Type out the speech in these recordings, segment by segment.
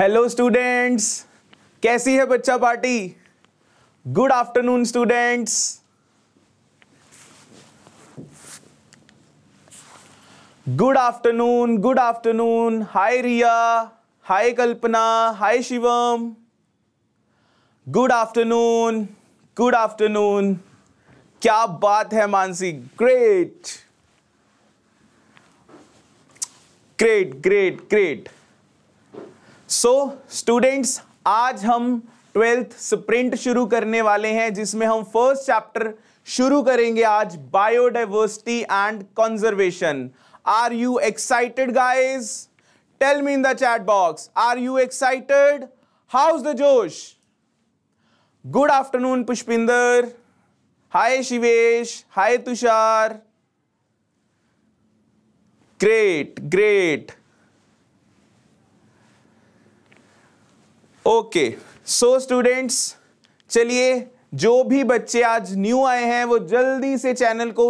Hello students कैसी है बच्चा party good afternoon students good afternoon good afternoon hi Riya hi Kalpana hi Shivam good afternoon good afternoon क्या बात है Mansi great great great great so students आज हम ट्वेल्थ स्प्रिंट शुरू करने वाले हैं जिसमें हम फर्स्ट चैप्टर शुरू करेंगे आज biodiversity and conservation are you excited guys tell me in the chat box are you excited how is the जोश good afternoon Pushpinder hi Shivesh hi Tushar great great okay so students चलिए जो भी बच्चे आज न्यू आए हैं वो जल्दी से चैनल को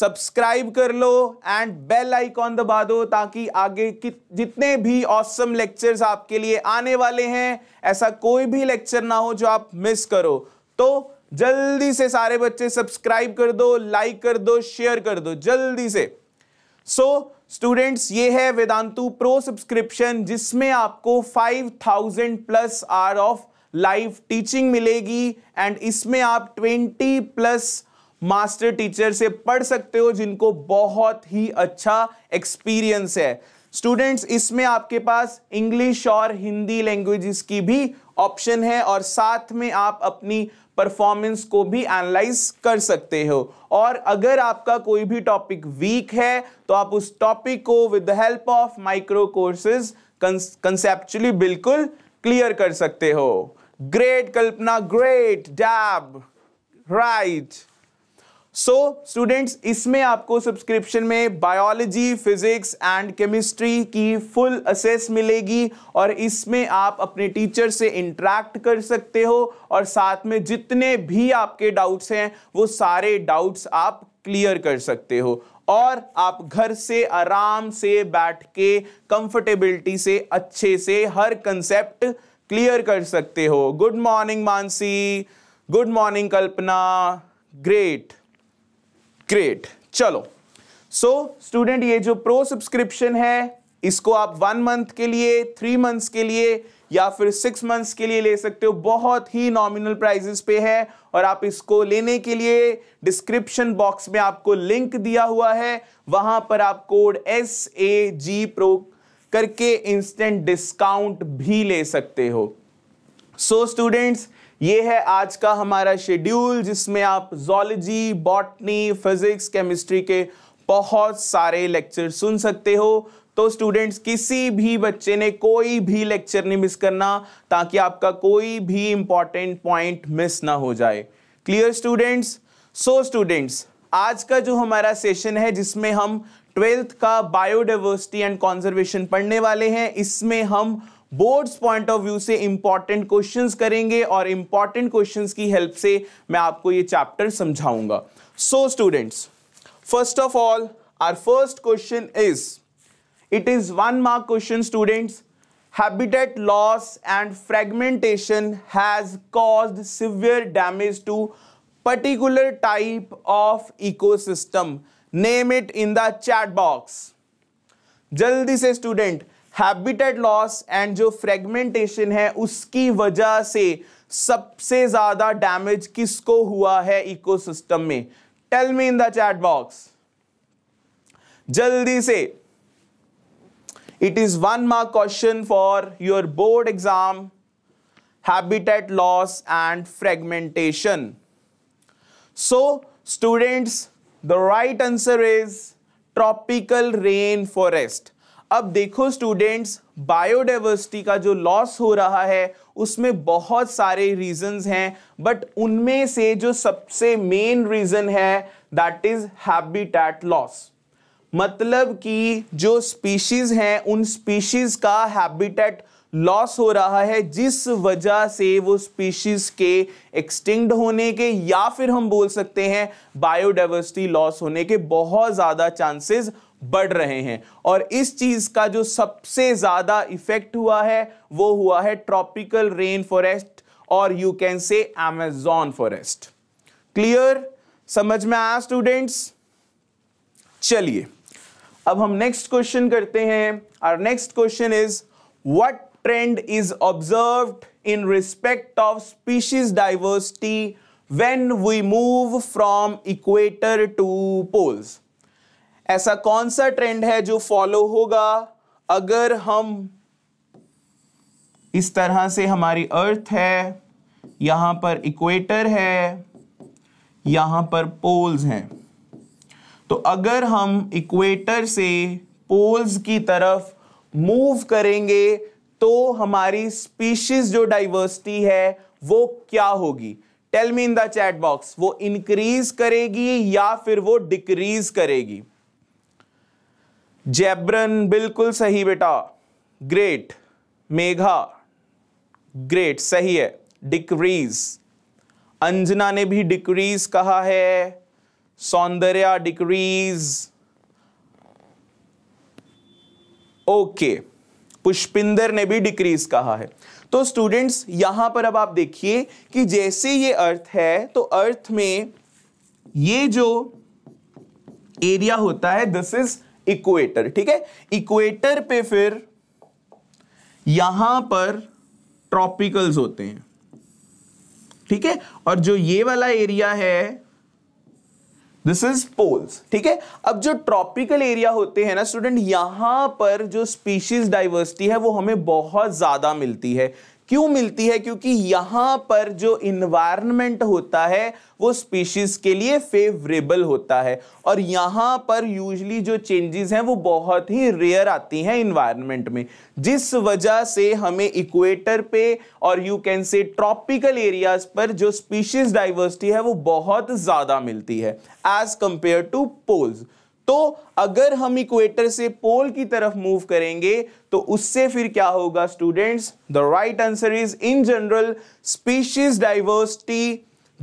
सब्सक्राइब कर लो एंड बेल आइकॉन दबा दो ताकि आगे कि जितने भी ऑसम लेक्चर्स आपके लिए आने वाले हैं ऐसा कोई भी लेक्चर ना हो जो आप मिस करो तो जल्दी से सारे बच्चे सब्सक्राइब कर दो लाइक कर दो शेयर कर दो जल्दी से सो स्टूडेंट्स ये है वेदांतु प्रो सब्सक्रिप्शन जिसमें आपको 5000 plus hours of live teaching मिलेगी एंड इसमें आप 20 प्लस मास्टर टीचर से पढ़ सकते हो जिनको बहुत ही अच्छा एक्सपीरियंस है स्टूडेंट्स इसमें आपके पास इंग्लिश और हिंदी लैंग्वेजेस की भी ऑप्शन है और साथ में आप अपनी परफॉर्मेंस को भी एनालाइज कर सकते हो और अगर आपका कोई भी टॉपिक वीक है तो आप उस टॉपिक को with the help of micro courses conceptually बिल्कुल क्लियर कर सकते हो ग्रेट कल्पना ग्रेट डैब राइट सो स्टूडेंट्स इसमें आपको सब्सक्रिप्शन में बायोलॉजी फिजिक्स एंड केमिस्ट्री की फुल असेस मिलेगी और इसमें आप अपने टीचर से इंटरेक्ट कर सकते हो और साथ में जितने भी आपके डाउट्स हैं वो सारे डाउट्स आप क्लियर कर सकते हो और आप घर से आराम से बैठ के कंफर्टेबिलिटी से अच्छे से हर कंसेप्ट क्लियर कर सकते हो good morning Mansi good morning Kalpana great great चलो सो so, स्टूडेंट ये जो प्रो सब्सक्रिप्शन है इसको आप वन मंथ के लिए थ्री मंथ्स के लिए या फिर सिक्स मंथ्स के लिए ले सकते हो बहुत ही नॉमिनल प्राइजेस पे है और आप इसको लेने के लिए डिस्क्रिप्शन बॉक्स में आपको लिंक दिया हुआ है वहां पर आप code S A G pro करके इंस्टेंट डिस्काउंट भी ले सकते हो सो so, स्टूडेंट्स ये है आज का हमारा शेड्यूल जिसमें आप जोलॉजी बॉटनी फिजिक्स केमिस्ट्री के बहुत सारे लेक्चर सुन सकते हो तो स्टूडेंट्स किसी भी बच्चे ने कोई भी लेक्चर नहीं मिस करना ताकि आपका कोई भी इंपॉर्टेंट पॉइंट मिस ना हो जाए क्लियर स्टूडेंट्स सो स्टूडेंट्स आज का जो हमारा सेशन है जिसमें हम ट्वेल्थ का बायोडाइवर्सिटी एंड कॉन्जर्वेशन पढ़ने वाले हैं इसमें हम बोर्ड्स पॉइंट ऑफ व्यू से इंपॉर्टेंट क्वेश्चंस करेंगे और इंपॉर्टेंट क्वेश्चंस की हेल्प से मैं आपको ये चैप्टर समझाऊंगा so students first of all our first question is it is one mark question students habitat loss and fragmentation has cause severe damage to particular type of ecosystem name it in the chat box जल्दी से student habitat loss and जो fragmentation है उसकी वजह से सबसे ज्यादा damage किसको हुआ है इकोसिस्टम में tell me in the chat box जल्दी से it is one mark question for your board exam habitat loss and fragmentation so students the right answer is tropical rain forest अब देखो स्टूडेंट्स बायोडाइवर्सिटी का जो loss हो रहा है उसमें बहुत सारे रीजंस हैं बट उनमें से जो सबसे मेन रीजन है दैट इज हैबिटेट लॉस मतलब कि जो स्पीशीज हैं उन स्पीशीज का हैबिटेट लॉस हो रहा है जिस वजह से वो स्पीशीज के एक्सटिंक्ट होने के या फिर हम बोल सकते हैं बायोडाइवर्सिटी लॉस होने के बहुत ज़्यादा चांसेस बढ़ रहे हैं और इस चीज का जो सबसे ज्यादा इफेक्ट हुआ है वो हुआ है ट्रॉपिकल रेन फॉरेस्ट और you can say Amazon forest clear समझ में आया स्टूडेंट्स चलिए अब हम नेक्स्ट क्वेश्चन करते हैं और next question is what trend is observe in respect of species diversity when we move from equator to poles ऐसा कौन सा ट्रेंड है जो फॉलो होगा अगर हम इस तरह से हमारी अर्थ है यहां पर इक्वेटर है यहां पर पोल्स हैं तो अगर हम इक्वेटर से पोल्स की तरफ मूव करेंगे तो हमारी स्पीशीज जो डाइवर्सिटी है वो क्या होगी tell me in the chat box वो इंक्रीज करेगी या फिर वो डिक्रीज करेगी जेब्रन बिल्कुल सही बेटा ग्रेट मेघा ग्रेट सही है डिक्रीज अंजना ने भी डिक्रीज कहा है सौंदर्या डिक्रीज ओके पुष्पिंदर ने भी डिक्रीज कहा है तो स्टूडेंट्स यहां पर अब आप देखिए कि जैसे ये अर्थ है तो अर्थ में ये जो एरिया होता है दिस इज इक्वेटर ठीक है इक्वेटर पे फिर यहां पर ट्रॉपिकल्स होते हैं ठीक है और जो ये वाला एरिया है दिस इज पोल्स ठीक है अब जो ट्रॉपिकल एरिया होते हैं ना स्टूडेंट यहां पर जो स्पीशीज डाइवर्सिटी है वो हमें बहुत ज्यादा मिलती है क्यों मिलती है क्योंकि यहां पर जो इन्वायरमेंट होता है वो स्पीशीज के लिए फेवरेबल होता है और यहां पर यूजली जो चेंजेस हैं वो बहुत ही रेयर आती हैं इन्वायरमेंट में जिस वजह से हमें इक्वेटर पे और you can say tropical areas पर जो स्पीशीज डाइवर्सिटी है वो बहुत ज़्यादा मिलती है एज कंपेयर टू पोल्स तो अगर हम इक्वेटर से पोल की तरफ मूव करेंगे तो उससे फिर क्या होगा students the right answer is in general species diversity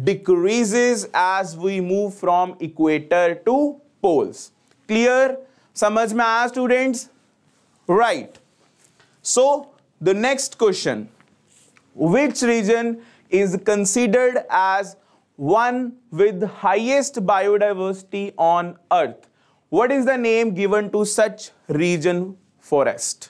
decreases as we move from equator to poles clear समझ में आया students right so the next question which region is considered as one with highest biodiversity on earth what is the name given to such region forest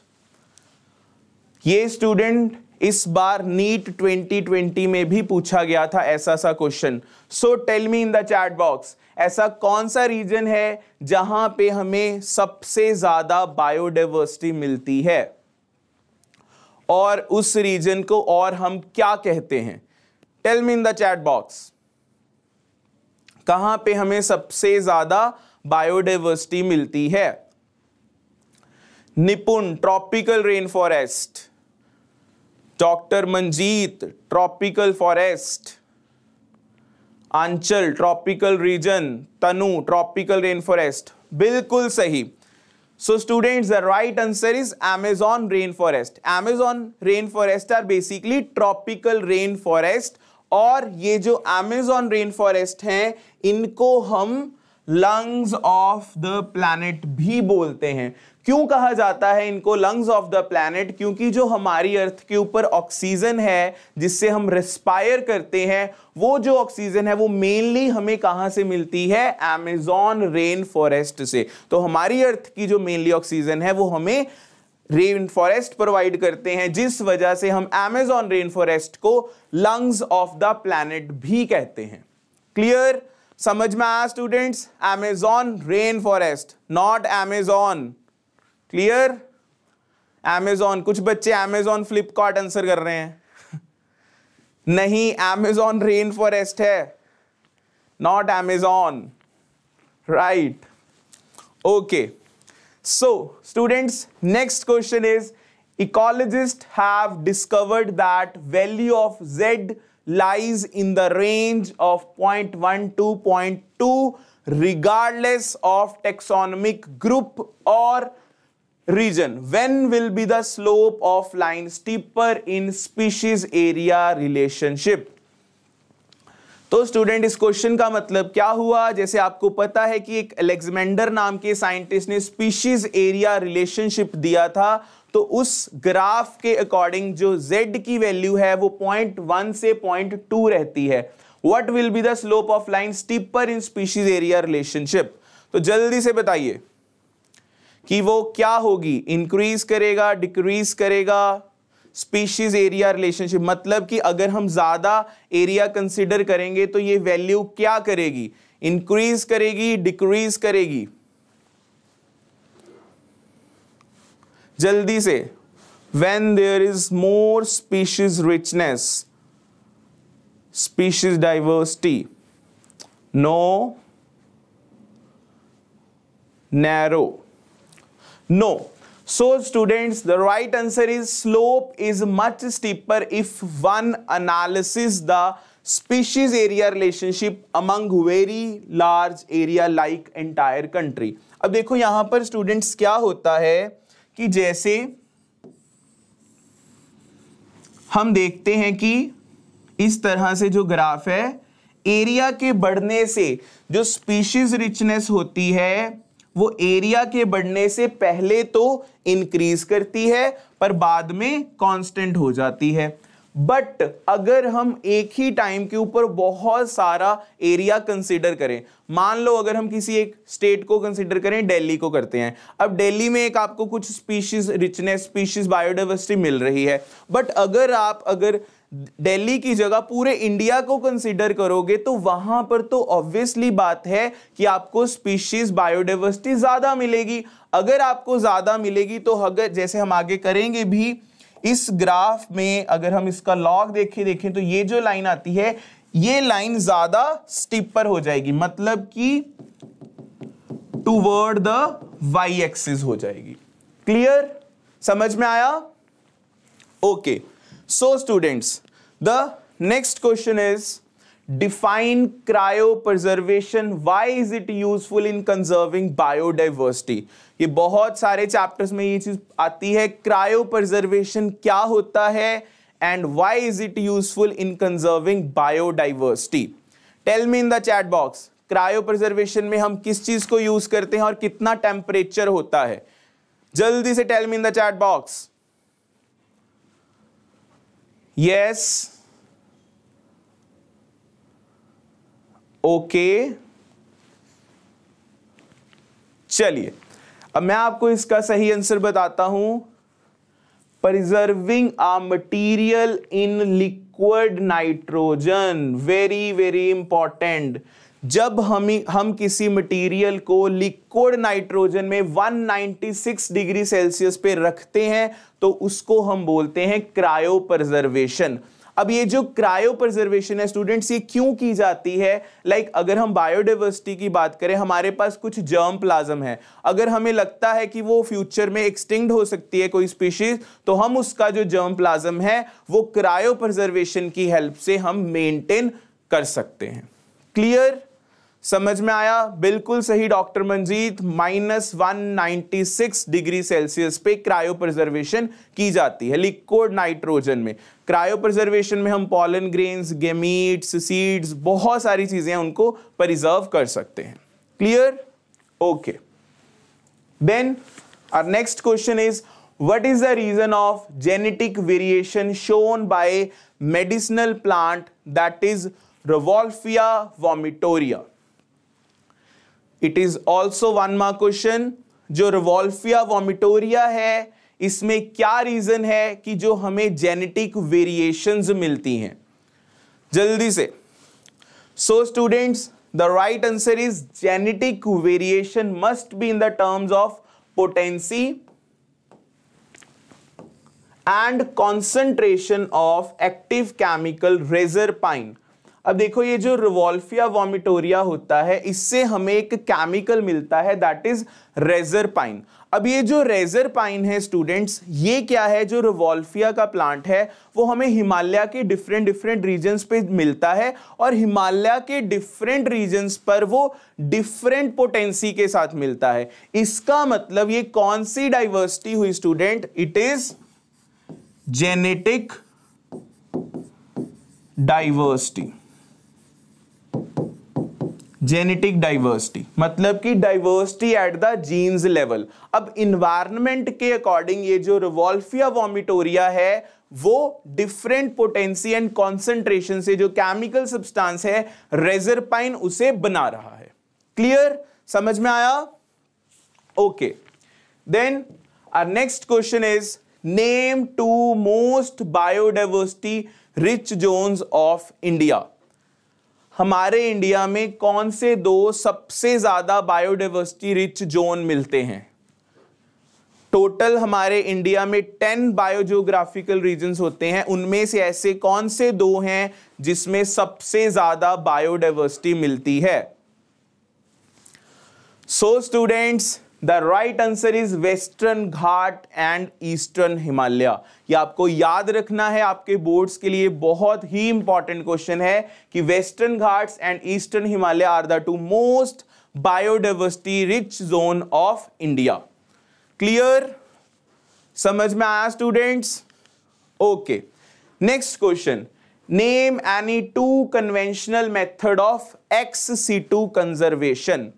ये student इस बार NEET 2020 में भी पूछा गया था ऐसा सा question so tell me in the chat box ऐसा कौन सा रीजन है जहां पे हमें सबसे ज्यादा बायोडाइवर्सिटी मिलती है और उस रीजन को और हम क्या कहते हैं tell me in the chat box कहां पे हमें सबसे ज्यादा बायोडाइवर्सिटी मिलती है Nipun tropical rain forest doctor Manjeet tropical forest Aanchal tropical region Tanu tropical rain forest बिल्कुल सही so student the right answer is Amazon rain forest Amazon rain forest are basically tropical rain forest और ये जो एमेजॉन रेन फॉरेस्ट है इनको हम lungs of the planet भी बोलते हैं क्यों कहा जाता है इनको लंग्स ऑफ द प्लैनेट क्योंकि जो हमारी अर्थ के ऊपर ऑक्सीजन है जिससे हम रिस्पायर करते हैं वो जो ऑक्सीजन है वो मेनली हमें कहाँ से मिलती है एमेजॉन रेन फॉरेस्ट से तो हमारी अर्थ की जो मेनली ऑक्सीजन है वो हमें रेन फॉरेस्ट प्रोवाइड करते हैं जिस वजह से हम एमेजॉन रेन फॉरेस्ट को लंग्स ऑफ द प्लैनेट भी कहते हैं क्लियर समझ में आया students Amazon rain forest not Amazon clear Amazon कुछ बच्चे एमेजॉन फ्लिपकार्ट आंसर कर रहे हैं नहीं एमेजॉन रेन फॉरेस्ट है not Amazon right okay so students next question is ecologist have discovered that value of Z lies in the range of 0.1 to 0.2 regardless of taxonomic group or region. When will be the slope of line steeper in species area relationship? तो student इस question का मतलब क्या हुआ जैसे आपको पता है कि एक एलेक्समेंडर नाम के साइंटिस्ट ने स्पीशीज एरिया रिलेशनशिप दिया था तो उस ग्राफ के अकॉर्डिंग जो z की वैल्यू है वो पॉइंट वन से पॉइंट टू रहती है what will be the slope of line steeper in species area relationship तो जल्दी से बताइए कि वो क्या होगी इंक्रीज करेगा डिक्रीज करेगा स्पीशीज एरिया रिलेशनशिप मतलब कि अगर हम ज़्यादा एरिया कंसिडर करेंगे तो ये वैल्यू क्या करेगी इंक्रीज करेगी डिक्रीज करेगी जल्दी से when there is more species richness species diversity no narrow no so students the right answer is slope is much steeper if one analysis the species area relationship among very large area like entire country अब देखो यहां पर students क्या होता है कि जैसे हम देखते हैं कि इस तरह से जो ग्राफ है एरिया के बढ़ने से जो स्पीशीज रिचनेस होती है वो एरिया के बढ़ने से पहले तो इंक्रीज करती है पर बाद में कांस्टेंट हो जाती है बट अगर हम एक ही टाइम के ऊपर बहुत सारा एरिया कंसिडर करें मान लो अगर हम किसी एक स्टेट को कंसिडर करें दिल्ली को करते हैं अब दिल्ली में एक आपको कुछ स्पीशीज रिचनेस स्पीशीज बायोडाइवर्सिटी मिल रही है बट अगर आप अगर दिल्ली की जगह पूरे इंडिया को कंसिडर करोगे तो वहां पर तो ऑब्वियसली बात है कि आपको स्पीशीज बायोडाइवर्सिटी ज्यादा मिलेगी अगर आपको ज्यादा मिलेगी तो अगर जैसे हम आगे करेंगे भी इस ग्राफ में अगर हम इसका लॉग देखें देखें तो ये जो लाइन आती है ये लाइन ज्यादा स्टिपर हो जाएगी मतलब कि टूवर्ड द वाई एक्सिस हो जाएगी क्लियर समझ में आया okay so students the next question is define cryopreservation why is it useful in conserving biodiversity ये बहुत सारे चैप्टर्स में ये चीज आती है cryopreservation kya hota hai and why is it useful in conserving biodiversity tell me in the chat box cryopreservation mein hum kis cheez ko use karte hain aur kitna temperature hota hai jaldi se tell me in the chat box yes okay चलिए अब मैं आपको इसका सही answer बताता हूं preserving a material in liquid nitrogen very very important जब हम हम किसी मटेरियल को लिक्विड नाइट्रोजन में 196 डिग्री सेल्सियस पे रखते हैं तो उसको हम बोलते हैं क्रायो प्रजर्वेशन अब ये जो क्रायो प्रिजर्वेशन है स्टूडेंट्स ये क्यों की जाती है लाइक like, अगर हम बायोडाइवर्सिटी की बात करें हमारे पास कुछ जर्म प्लाज्म है अगर हमें लगता है कि वो फ्यूचर में एक्सटिंक्ट हो सकती है कोई स्पीशीज तो हम उसका जो जर्म प्लाज्म है वो क्रायो प्रिजर्वेशन की हेल्प से हम मेंटेन कर सकते हैं क्लियर समझ में आया बिल्कुल सही doctor Manjeet minus six degree Celsius पे क्रायो प्रिजर्वेशन की जाती है लिक्विड नाइट्रोजन में क्रायो प्रिजर्वेशन में हम पॉलन ग्रेन्स गेमीट्स सीड्स बहुत सारी चीजें उनको प्रिजर्व कर सकते हैं clear okay then our next question is what is the reason of genetic variation shown by medicinal plant that is Rauvolfia vomitoria it is also one मा question जो Rauvolfia वॉमिटोरिया है इसमें क्या रीजन है कि जो हमें जेनेटिक वेरिएशंस मिलती हैं जल्दी से so students the right answer is genetic variation must be in the terms of potency and concentration of active chemical pine अब देखो ये जो रिवॉल्फिया वॉमिटोरिया होता है इससे हमें एक केमिकल मिलता है दैट इज रेजरपाइन अब ये जो रेजर पाइन है स्टूडेंट्स ये क्या है जो रिवॉल्फिया का प्लांट है वो हमें हिमालय के डिफरेंट डिफरेंट रीजन्स पे मिलता है और हिमालय के डिफरेंट रीजन्स पर वो डिफरेंट पोटेंसी के साथ मिलता है इसका मतलब ये कौन सी डाइवर्सिटी हुई student it is genetic diversity genetic diversity मतलब कि diversity at the genes level अब इन्वायरमेंट के अकॉर्डिंग ये जो रिवॉल्फिया वॉमिटोरिया है वो डिफरेंट पोटेंसी एंड कॉन्सेंट्रेशन से जो केमिकल सब्सटेंस है रेजरपाइन उसे बना रहा है क्लियर समझ में आया okay then our next question is name two most biodiversity rich zones of India हमारे इंडिया में कौन से दो सबसे ज़्यादा बायोडाइवर्सिटी रिच जोन मिलते हैं टोटल हमारे इंडिया में टेन बायोजियोग्राफिकल रीजन होते हैं उनमें से ऐसे कौन से दो हैं जिसमें सबसे ज़्यादा बायोडाइवर्सिटी मिलती है so so, students the right answer is Western Ghat and Eastern Himalaya ये आपको याद रखना है आपके बोर्ड्स के लिए बहुत ही इंपॉर्टेंट क्वेश्चन है कि Western Ghats and Eastern Himalaya are the two most biodiversity rich zone of India clear समझ में आया students okay next question name any two conventional method of ex situ conservation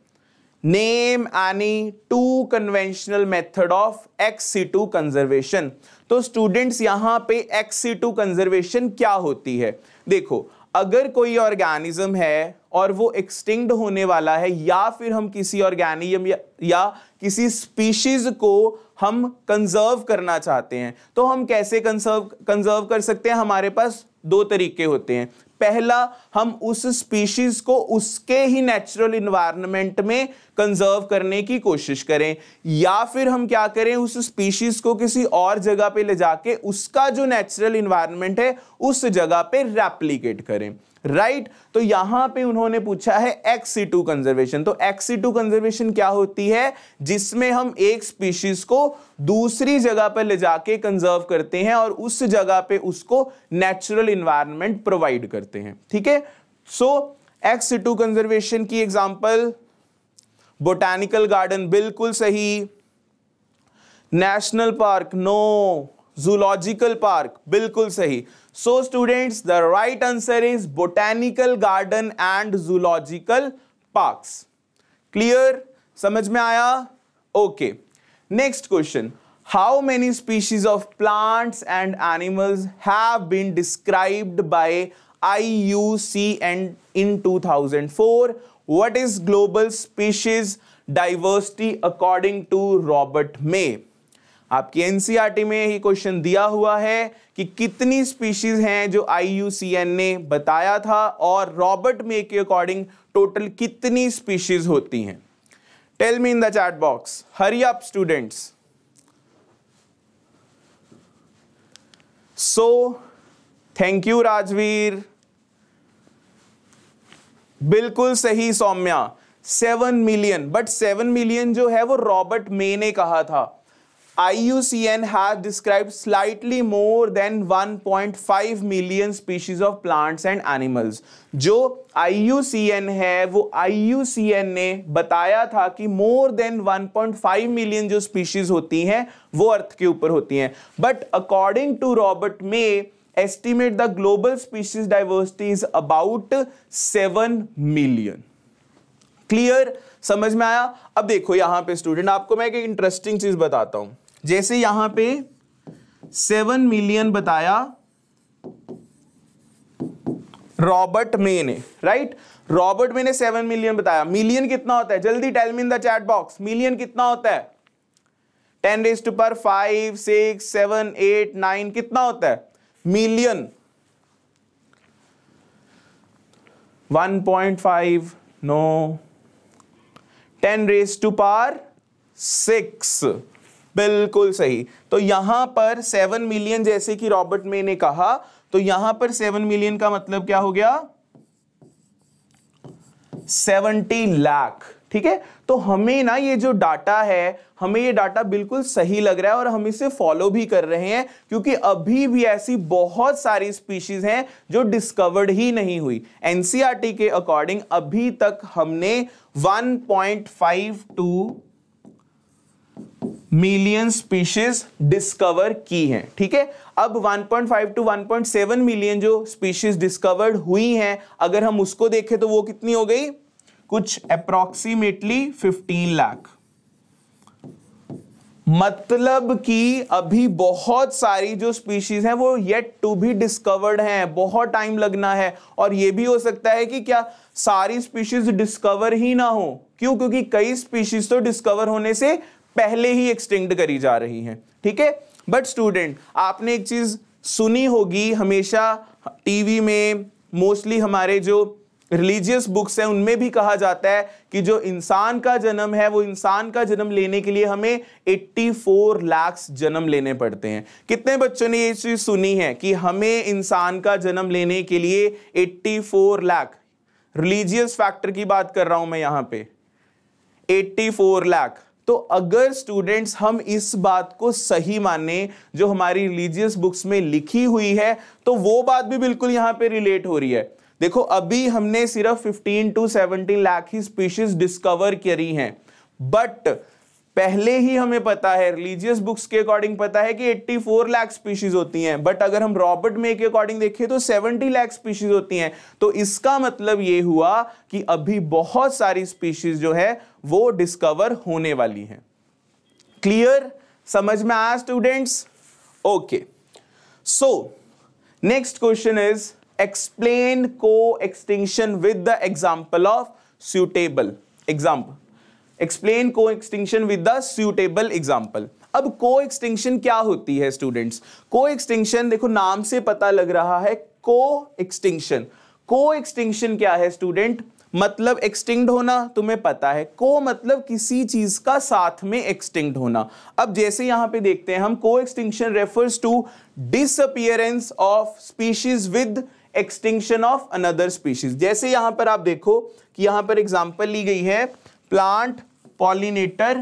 name any two conventional method of ex situ conservation तो students यहां पे x situ conservation क्या होती है देखो अगर कोई ऑर्गेनिज्म है और वो एक्सटिंक्ट होने वाला है या फिर हम किसी ऑर्गेनिज्म या, या किसी स्पीशीज को हम कंजर्व करना चाहते हैं तो हम कैसे कंजर्व कंजर्व कर सकते हैं हमारे पास दो तरीके होते हैं पहला हम उस स्पीशीज को उसके ही नेचुरल इन्वायरमेंट में कंजर्व करने की कोशिश करें या फिर हम क्या करें उस स्पीशीज को किसी और जगह पे ले जाके उसका जो नेचुरल इन्वायरमेंट है उस जगह पे रेप्लीकेट करें राइट तो यहां पे उन्होंने पूछा है एक्सी टू कंजर्वेशन तो एक्सी टू कंजर्वेशन क्या होती है जिसमें हम एक स्पीशीज को दूसरी जगह पर ले जाके कंजर्व करते हैं और उस जगह पे उसको नेचुरल इन्वायरमेंट प्रोवाइड करते हैं ठीक है सो एक्स टू कंजर्वेशन की एग्जाम्पल बोटानिकल गार्डन बिल्कुल सही national park no zoological park बिल्कुल सही So students, the right answer is botanical garden and zoological parks. Clear? समझ Okay. Next question. How many species of plants and animals have been described by IUCN in 2004? What is global species diversity according to Robert May? आपकी NCERT e में ही question दिया हुआ है कि कितनी species हैं जो आईयूसीएन ने बताया था और रॉबर्ट मे के अकॉर्डिंग टोटल कितनी स्पीशीज होती हैं tell me in the chat box hurry up students so thank you Rajveer बिल्कुल सही Saumya seven million but seven million जो है वो रॉबर्ट मे ने कहा था IUCN has described slightly more than 1.5 million species of plants and animals. जो IUCN है वो IUCN ने बताया था कि more than 1.5 million जो species होती हैं वो अर्थ के ऊपर होती हैं But according to Robert May, estimate the global species diversity is about 7 million. Clear? समझ में आया अब देखो यहाँ पे student, आपको मैं एक interesting चीज बताता हूँ. जैसे यहां पे सेवन मिलियन बताया रॉबर्ट मे ने राइट रॉबर्ट मे ने सेवन मिलियन बताया मिलियन कितना होता है जल्दी tell me in the chat box million कितना होता है ten to power five six seven eight nine कितना होता है million 1.5 no 10 raise to power six बिल्कुल सही तो यहां पर सेवन मिलियन जैसे कि रॉबर्ट मे ने कहा तो यहां पर सेवन मिलियन का मतलब क्या हो गया सेवेंटी लाख ठीक है तो हमें ना ये जो डाटा है हमें ये डाटा बिल्कुल सही लग रहा है और हम इसे फॉलो भी कर रहे हैं क्योंकि अभी भी ऐसी बहुत सारी स्पीशीज हैं जो डिस्कवर्ड ही नहीं हुई एनसीआरटी e के अकॉर्डिंग अभी तक हमने 1.52 मिलियन स्पीशीज डिस्कवर की हैं ठीक है अब 1.5 टू 1.7 मिलियन जो स्पीशीज डिस्कवर्ड हुई हैं अगर हम उसको देखें तो वो कितनी हो गई कुछ अप्रोक्सीमेटली 15 लाख मतलब कि अभी बहुत सारी जो स्पीशीज हैं वो येट टू भी डिस्कवर्ड हैं बहुत टाइम लगना है और ये भी हो सकता है कि क्या सारी स्पीशीज डिस्कवर ही ना हो क्यों क्योंकि कई स्पीशीज तो डिस्कवर होने से पहले ही एक्सटेंड करी जा रही हैं ठीक है बट स्टूडेंट आपने एक चीज़ सुनी होगी हमेशा टीवी में मोस्टली हमारे जो रिलीजियस बुक्स हैं उनमें भी कहा जाता है कि जो इंसान का जन्म है वो इंसान का जन्म लेने के लिए हमें 84 लाख जन्म लेने पड़ते हैं कितने बच्चों ने ये चीज़ सुनी है कि हमें इंसान का जन्म लेने के लिए 84 लाख रिलीजियस फैक्टर की बात कर रहा हूं मैं यहां पे 84 लाख तो अगर स्टूडेंट्स हम इस बात को सही माने जो हमारी रिलीजियस बुक्स में लिखी हुई है तो वो बात भी बिल्कुल यहां पे रिलेट हो रही है देखो अभी हमने सिर्फ 15 टू 17 लाख ही स्पीशीज डिस्कवर करी हैं बट पहले ही हमें पता है रिलीजियस बुक्स के अकॉर्डिंग पता है कि 84 लाख स्पीशीज होती हैं बट अगर हम रॉबर्ट मे के अकॉर्डिंग देखें तो 70 लाख स्पीशीज होती हैं तो इसका मतलब ये हुआ कि अभी बहुत सारी स्पीशीज जो है वो डिस्कवर होने वाली हैं क्लियर समझ में आया students okay so next question is explain co extinction with the example of suitable example explain co extinction with the suitable example अब को एक्सटिंक्शन क्या होती है स्टूडेंट्स को एक्सटिंक्शन देखो नाम से पता लग रहा है को एक्सटिंक्शन को एक्सटिंक्शन क्या है स्टूडेंट मतलब एक्सटिंक्ट होना तुम्हें पता है को मतलब किसी चीज का साथ में एक्सटिंक्ट होना अब जैसे यहां पे देखते हैं हम co extinction refers to disappearance of species with extinction of another species जैसे यहां पर आप देखो कि यहां पर एग्जाम्पल ली गई है प्लांट पॉलिनेटर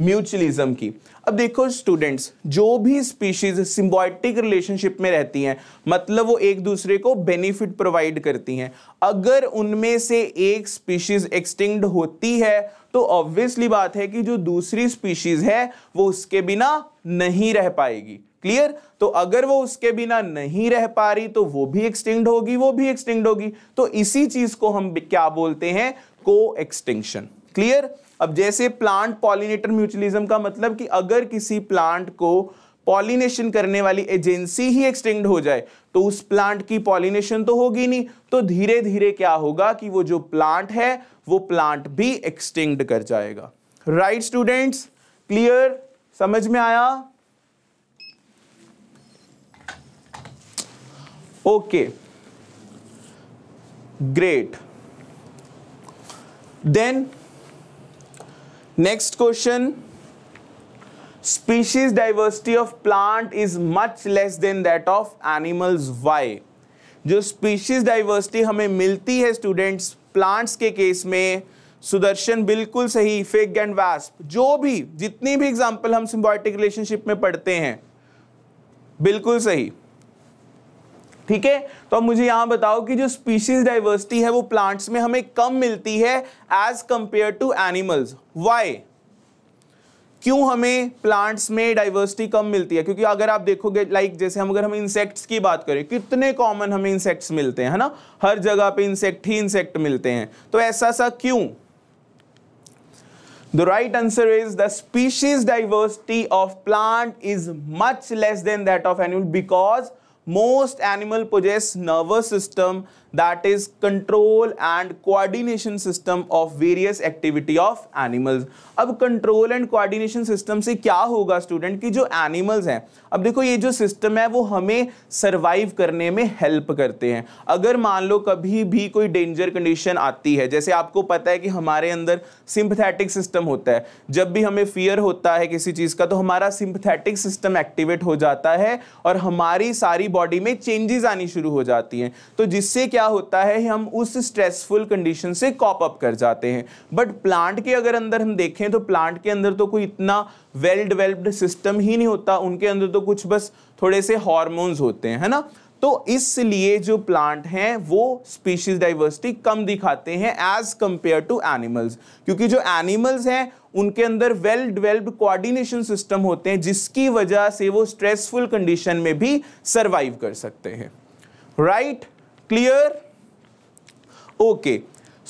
म्यूचुअलिज्म की अब देखो स्टूडेंट्स जो भी स्पीशीज सिम्बॉयटिक रिलेशनशिप में रहती हैं मतलब वो एक दूसरे को बेनिफिट प्रोवाइड करती हैं अगर उनमें से एक स्पीशीज एक्सटिंक्ट होती है तो ऑब्वियसली बात है कि जो दूसरी स्पीशीज है वो उसके बिना नहीं रह पाएगी क्लियर तो अगर वो उसके बिना नहीं रह पा रही तो वो भी एक्सटिंक्ट होगी वो भी एक्सटिंक्ट होगी तो इसी चीज को हम क्या बोलते हैं को एक्सटिंक्शन क्लियर अब जैसे प्लांट पॉलिनेटर म्यूचुअलिज्म का मतलब कि अगर किसी प्लांट को पॉलिनेशन करने वाली एजेंसी ही एक्सटेंड हो जाए तो उस प्लांट की पॉलिनेशन तो होगी नहीं तो धीरे धीरे क्या होगा कि वो जो प्लांट है वो प्लांट भी एक्सटेंड कर जाएगा राइट स्टूडेंट्स क्लियर समझ में आया okay great then next question species diversity of plant is much less than that of animals why जो स्पीशीज डाइवर्सिटी हमें मिलती है स्टूडेंट्स प्लांट्स के केस में सुदर्शन बिल्कुल सही फिग एंड वास्प जो भी जितनी भी एग्जांपल हम सिम्बॉयटिक रिलेशनशिप में पढ़ते हैं बिल्कुल सही ठीक है तो अब मुझे यहां बताओ कि जो स्पीशीज डाइवर्सिटी है वो प्लांट्स में हमें कम मिलती है as compare to animals why क्यों हमें प्लांट्स में डाइवर्सिटी कम मिलती है क्योंकि अगर आप देखोगे लाइक जैसे हम अगर हम इंसेक्ट्स की बात करें कितने कॉमन हमें इंसेक्ट्स मिलते हैं है ना हर जगह पे इंसेक्ट ही इंसेक्ट मिलते हैं तो ऐसा सा क्यों the right answer is the species diversity of plant is much less than that of animal because most animal possess nervous system that is control and coordination system of various activity of animals अब control and coordination system से क्या होगा student कि जो animals हैं अब देखो ये जो system है वो हमें survive करने में help करते हैं अगर मान लो कभी भी कोई danger condition आती है जैसे आपको पता है कि हमारे अंदर sympathetic system होता है जब भी हमें fear होता है किसी चीज़ का तो हमारा sympathetic system activate हो जाता है और हमारी सारी बॉडी में चेंजेस आनी शुरू हो जाती हैं तो जिससे क्या क्या होता है हम उस स्ट्रेसफुल कंडीशन से कॉप अप कर जाते हैं बट प्लांट के अगर अंदर हम देखें तो प्लांट के अंदर तो कोई इतना वेल डेवलप्ड सिस्टम ही नहीं होता उनके अंदर तो कुछ बस थोड़े से हॉर्मोन्स होते हैं है ना तो इसलिए जो प्लांट हैं वो स्पीशीज डाइवर्सिटी कम दिखाते हैं एज कंपेयर टू एनिमल्स क्योंकि जो एनिमल्स हैं उनके अंदर वेल डेवलप्ड कोऑर्डिनेशन सिस्टम होते हैं जिसकी वजह से वो स्ट्रेसफुल कंडीशन में भी सरवाइव कर सकते हैं right right? Clear okay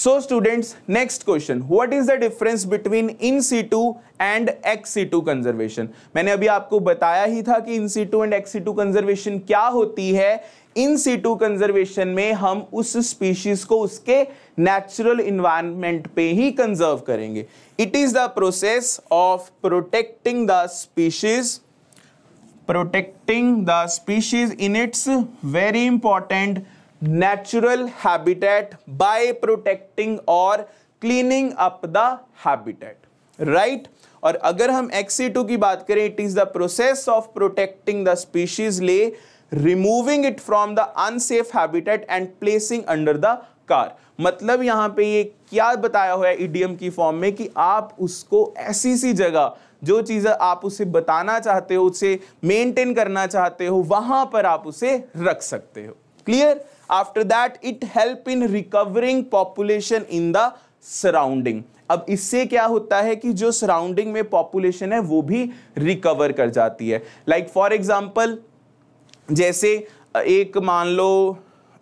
so students next question what is the difference between in situ and ex situ conservation मैंने अभी आपको बताया ही था कि in situ and ex situ conservation क्या होती है इन सी टू कंजर्वेशन में हम उस स्पीशीज को उसके नेचुरल इन्वायरमेंट पे ही कंजर्व करेंगे it is the process of protecting the species protecting the species in its very important natural habitat by protecting और cleaning up the habitat right और अगर हम टू e की बात करें it is the process of protecting the species ले removing it from the unsafe habitat and placing under the care मतलब यहां पे ये क्या बताया हुआ है ईडीएम e की फॉर्म में कि आप उसको ऐसी सी जगह जो चीज आप उसे बताना चाहते हो उसे मेंटेन करना चाहते हो वहां पर आप उसे रख सकते हो clear after that it help in recovering population in the surrounding अब इससे क्या होता है कि जो सराउंडिंग में पॉपुलेशन है वो भी रिकवर कर जाती है लाइक फॉर एग्जाम्पल जैसे एक मान लो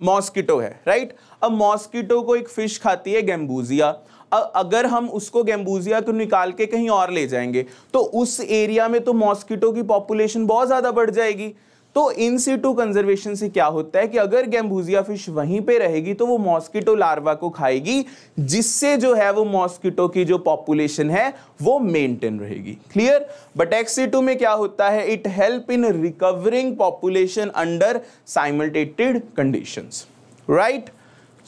मॉस्किटो है राइट right? अब मॉस्किटो को एक फिश खाती है गैम्बूजिया अब अगर हम उसको गैम्बूजिया को निकाल के कहीं और ले जाएंगे तो उस एरिया में तो मॉस्किटो की पॉपुलेशन बहुत ज़्यादा बढ़ जाएगी तो इन सीटू कंजर्वेशन से क्या होता है कि अगर गैम्बूजिया फिश वहीं पे रहेगी तो वो मॉस्किटो लार्वा को खाएगी जिससे जो है वो मॉस्किटो की जो पॉपुलेशन है वो मेंटेन रहेगी क्लियर बट एक्स में क्या होता है it help in recovering population under simulated condition right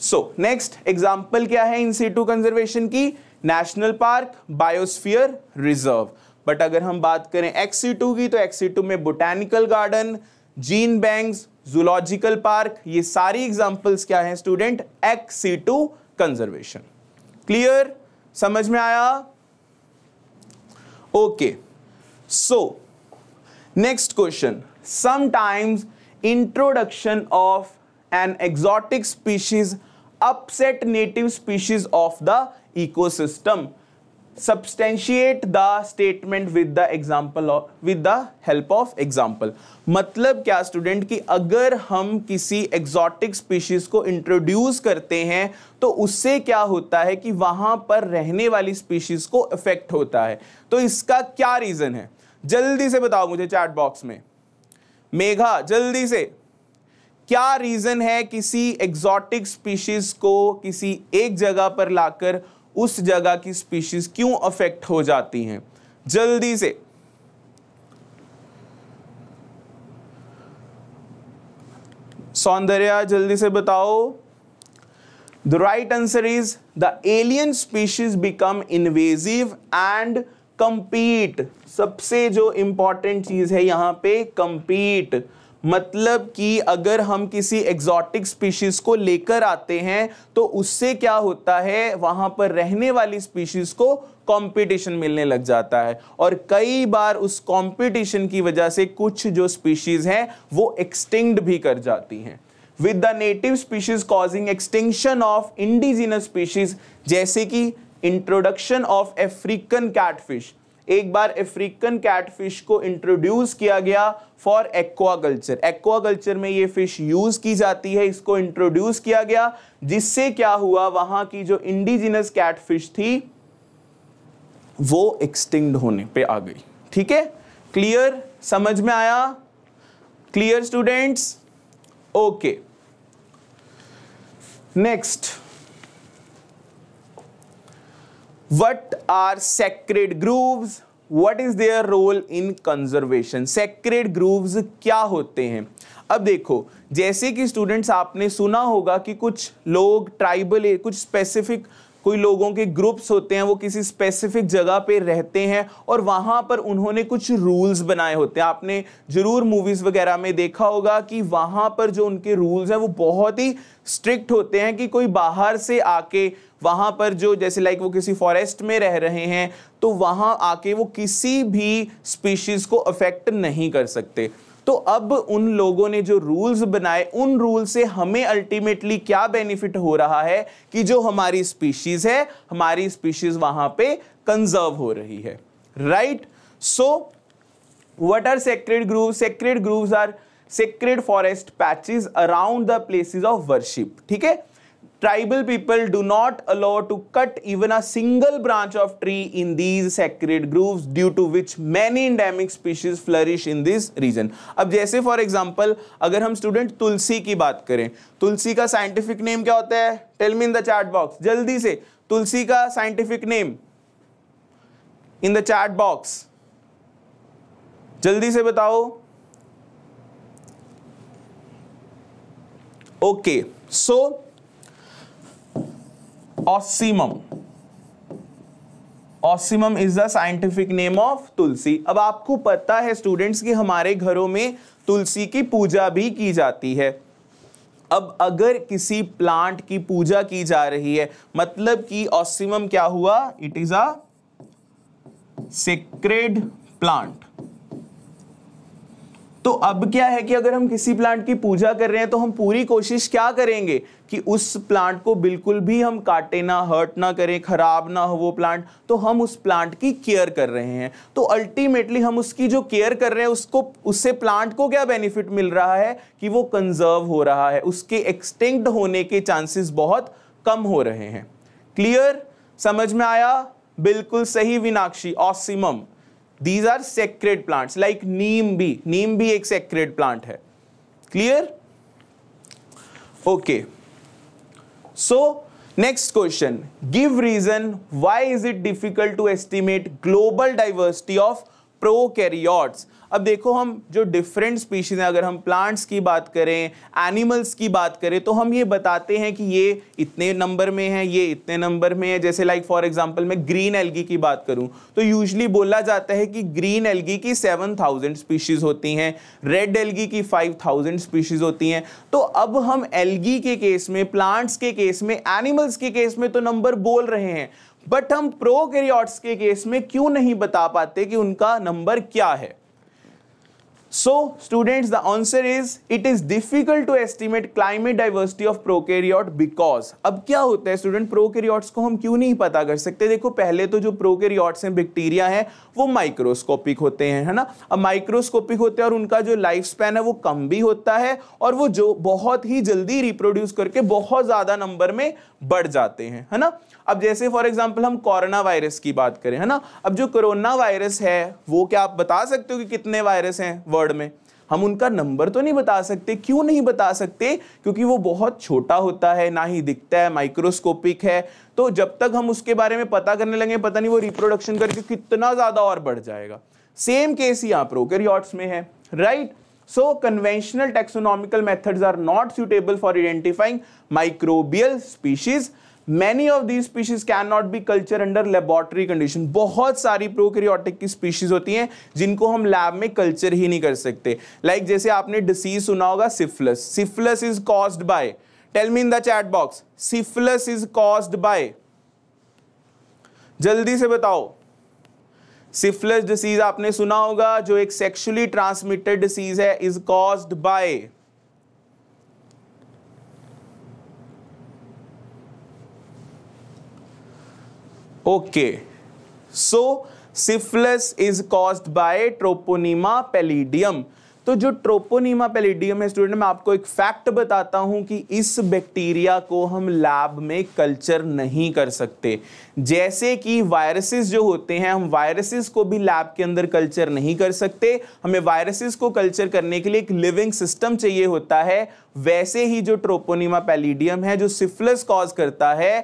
so next example क्या है इन सीटू कंजर्वेशन की national park biosphere reserve but अगर हम बात करें एक्सी टू की तो एक्सी टू में botanical garden gene banks zoological park ये सारी एग्जांपल्स क्या हैं student ex situ conservation clear समझ में आया okay so next question sometimes introduction of an exotic species native species of the ecosystem system substantiate the statement with the example with the help of example मतलब क्या student कि अगर हम किसी exotic species को इंट्रोड्यूस करते हैं तो उससे क्या होता है कि वहां पर रहने वाली स्पीशीज को इफेक्ट होता है तो इसका क्या रीजन है जल्दी से बताओ मुझे चैट बॉक्स में मेघा जल्दी से क्या रीजन है किसी एग्जॉटिक स्पीशीज को किसी एक जगह पर लाकर उस जगह की स्पीशीज क्यों अफेक्ट हो जाती हैं जल्दी से सौंदर्य जल्दी से बताओ the right answer is the alien species become invasive and compete सबसे जो इंपॉर्टेंट चीज है यहां पे कंपीट मतलब कि अगर हम किसी एग्जॉटिक स्पीशीज़ को लेकर आते हैं तो उससे क्या होता है वहाँ पर रहने वाली स्पीशीज़ को कंपटीशन मिलने लग जाता है और कई बार उस कंपटीशन की वजह से कुछ जो स्पीशीज़ हैं वो एक्सटिंक्ट भी कर जाती हैं with the native species causing extinction of indigenous species जैसे कि इंट्रोडक्शन ऑफ अफ्रीकन कैटफिश एक बार अफ्रीकन कैटफिश को इंट्रोड्यूस किया गया फॉर एक्वाकल्चर एक्वाकल्चर में ये फिश यूज की जाती है इसको इंट्रोड्यूस किया गया जिससे क्या हुआ वहां की जो इंडिजिनस फिश थी वो एक्सटिंक्ट होने पे आ गई ठीक है क्लियर समझ में आया clear students okay next what are sacred groves what is their role in conservation sacred groves क्या होते हैं अब देखो जैसे कि स्टूडेंट्स आपने सुना होगा कि कुछ लोग ट्राइबल कुछ स्पेसिफिक कोई लोगों के ग्रुप्स होते हैं वो किसी स्पेसिफिक जगह पे रहते हैं और वहाँ पर उन्होंने कुछ रूल्स बनाए होते हैं आपने ज़रूर मूवीज़ वगैरह में देखा होगा कि वहाँ पर जो उनके रूल्स हैं वो बहुत ही स्ट्रिक्ट होते हैं कि कोई बाहर से आके वहाँ पर जो जैसे लाइक वो किसी फॉरेस्ट में रह रहे हैं तो वहाँ आके वो किसी भी स्पीशीज़ को अफेक्ट नहीं कर सकते तो अब उन लोगों ने जो रूल्स बनाए उन रूल से हमें अल्टीमेटली क्या बेनिफिट हो रहा है कि जो हमारी स्पीशीज है हमारी स्पीशीज वहां पे कंजर्व हो रही है right so what are sacred grove sacred groves are sacred forest patches around the places of worship ठीक है tribal people do not allow to cut even a single branch of tree in these sacred groves due to which many endemic species flourish in this region अब जैसे for example अगर हम student तुलसी की बात करें तुलसी का scientific name क्या होता है tell me in the chat box जल्दी से तुलसी का scientific name in the chat box जल्दी से बताओ okay okay, so so, Ocimum Ocimum is the scientific name of tulsi अब आपको पता है स्टूडेंट्स कि हमारे घरों में तुलसी की पूजा भी की जाती है अब अगर किसी प्लांट की पूजा की जा रही है मतलब कि ऑसिमम क्या हुआ it is a sacred plant तो अब क्या है कि अगर हम किसी प्लांट की पूजा कर रहे हैं तो हम पूरी कोशिश क्या करेंगे कि उस प्लांट को बिल्कुल भी हम काटे ना हर्ट ना करें खराब ना हो वो प्लांट तो हम उस प्लांट की केयर कर रहे हैं तो अल्टीमेटली हम उसकी जो केयर कर रहे हैं उसको उससे प्लांट को क्या बेनिफिट मिल रहा है कि वो कंजर्व हो रहा है उसके एक्सटिंक्ट होने के चांसेस बहुत कम हो रहे हैं क्लियर समझ में आया बिल्कुल सही Vinakshi Ocimum these are sacred plants like neem bhi neem bhi ek sacred plant hai clear okay so next question give reason why is it difficult to estimate global diversity of prokaryotes अब देखो हम जो different species हैं अगर हम plants की बात करें एनिमल्स की बात करें तो हम ये बताते हैं कि ये इतने नंबर में है ये इतने नंबर में है जैसे लाइक फॉर एग्जांपल मैं ग्रीन एल्गी की बात करूँ तो यूजली बोला जाता है कि ग्रीन एल्गी की सेवन थाउजेंड स्पीशीज़ होती हैं रेड एल्गी की फाइव थाउजेंड स्पीशीज़ होती हैं तो अब हम एल्गी के केस में प्लांट्स के केस में एनिमल्स के केस में तो नंबर बोल रहे हैं बट हम प्रोकैरियोट्स के केस में क्यों नहीं बता पाते कि उनका नंबर क्या है So students the answer is it is difficult to estimate climate diversity of prokaryote because अब क्या होता है स्टूडेंट प्रोकैरियोट्स को हम क्यों नहीं पता कर सकते देखो पहले तो जो प्रोकैरियोट्स हैं बैक्टीरिया हैं वो माइक्रोस्कोपिक होते हैं है ना अब माइक्रोस्कोपिक होते हैं और उनका जो लाइफ स्पैन है वो कम भी होता है और वो जो बहुत ही जल्दी रिप्रोड्यूस करके बहुत ज़्यादा नंबर में बढ़ जाते हैं है ना अब जैसे फॉर एग्जाम्पल हम कोरोना वायरस की बात करें है ना अब जो कोरोना वायरस है वो क्या आप बता सकते हो कि कितने वायरस हैं वर्ड में हम उनका नंबर तो नहीं बता सकते क्यों नहीं बता सकते क्योंकि वो बहुत छोटा होता है ना ही दिखता है माइक्रोस्कोपिक है तो जब तक हम उसके बारे में पता करने लगे पता नहीं वो रिप्रोडक्शन करके कितना ज़्यादा और बढ़ जाएगा सेम केस यहाँ प्रोकैरियोट्स में है right so conventional taxonomical methods are not suitable for identifying microbial species many of these species can not be culture under laboratory condition बहुत सारी प्रोकैरियोटिक की स्पीशीज होती हैं जिनको हम लैब में कल्चर ही नहीं कर सकते लाइक like जैसे आपने डिसीज सुना होगा syphilis syphilis is caused by tell me in the chat box syphilis is caused by जल्दी से बताओ सिफलस डिसीज आपने सुना होगा जो एक सेक्सुअली ट्रांसमिटेड डिसीज है is caused by okay so syphilis is caused by Troponema pallidum तो जो ट्रोपोनीमा पेलीडियम है स्टूडेंट मैं आपको एक फैक्ट बताता हूं कि इस बैक्टीरिया को हम लैब में कल्चर नहीं कर सकते जैसे कि वायरसेस जो होते हैं हम वायरसेस को भी लैब के अंदर कल्चर नहीं कर सकते हमें वायरसेस को कल्चर करने के लिए एक लिविंग सिस्टम चाहिए होता है वैसे ही जो ट्रोपोनीमा पेलीडियम है जो सिफलस कॉज करता है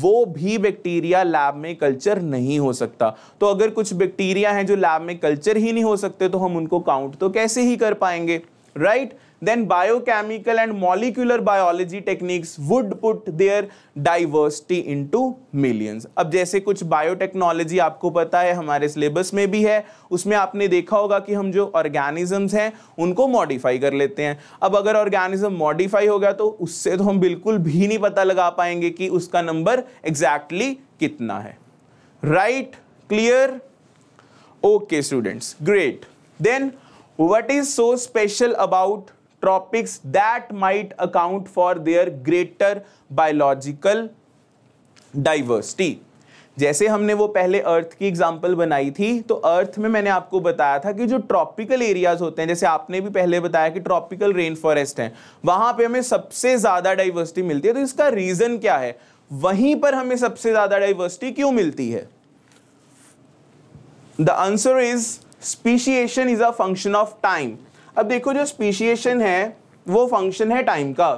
वो भी बैक्टीरिया लैब में कल्चर नहीं हो सकता तो अगर कुछ बैक्टीरिया हैं जो लैब में कल्चर ही नहीं हो सकते तो हम उनको काउंट तो कैसे ही कर पाएंगे right right? then biochemical and molecular biology techniques would put their diversity into millions. अब जैसे कुछ biotechnology आपको पता है हमारे syllabus में भी है उसमें आपने देखा होगा कि हम जो organisms हैं उनको modify कर लेते हैं अब अगर organism modify हो गया तो उससे तो हम बिल्कुल भी नहीं पता लगा पाएंगे कि उसका number exactly कितना है right clear okay students great then what is so special about tropics that might account for their greater biological diversity जैसे हमने वो पहले अर्थ की एग्जाम्पल बनाई थी तो अर्थ में मैंने आपको बताया था कि जो ट्रॉपिकल एरियाज होते हैं जैसे आपने भी पहले बताया कि ट्रॉपिकल रेन फॉरेस्ट हैं वहां पे हमें सबसे ज़्यादा डाइवर्सिटी मिलती है तो इसका रीज़न क्या है वहीं पर हमें सबसे ज़्यादा डाइवर्सिटी क्यों मिलती है the answer is speciation is a function of time अब देखो जो स्पीशिएशन है वो फंक्शन है टाइम का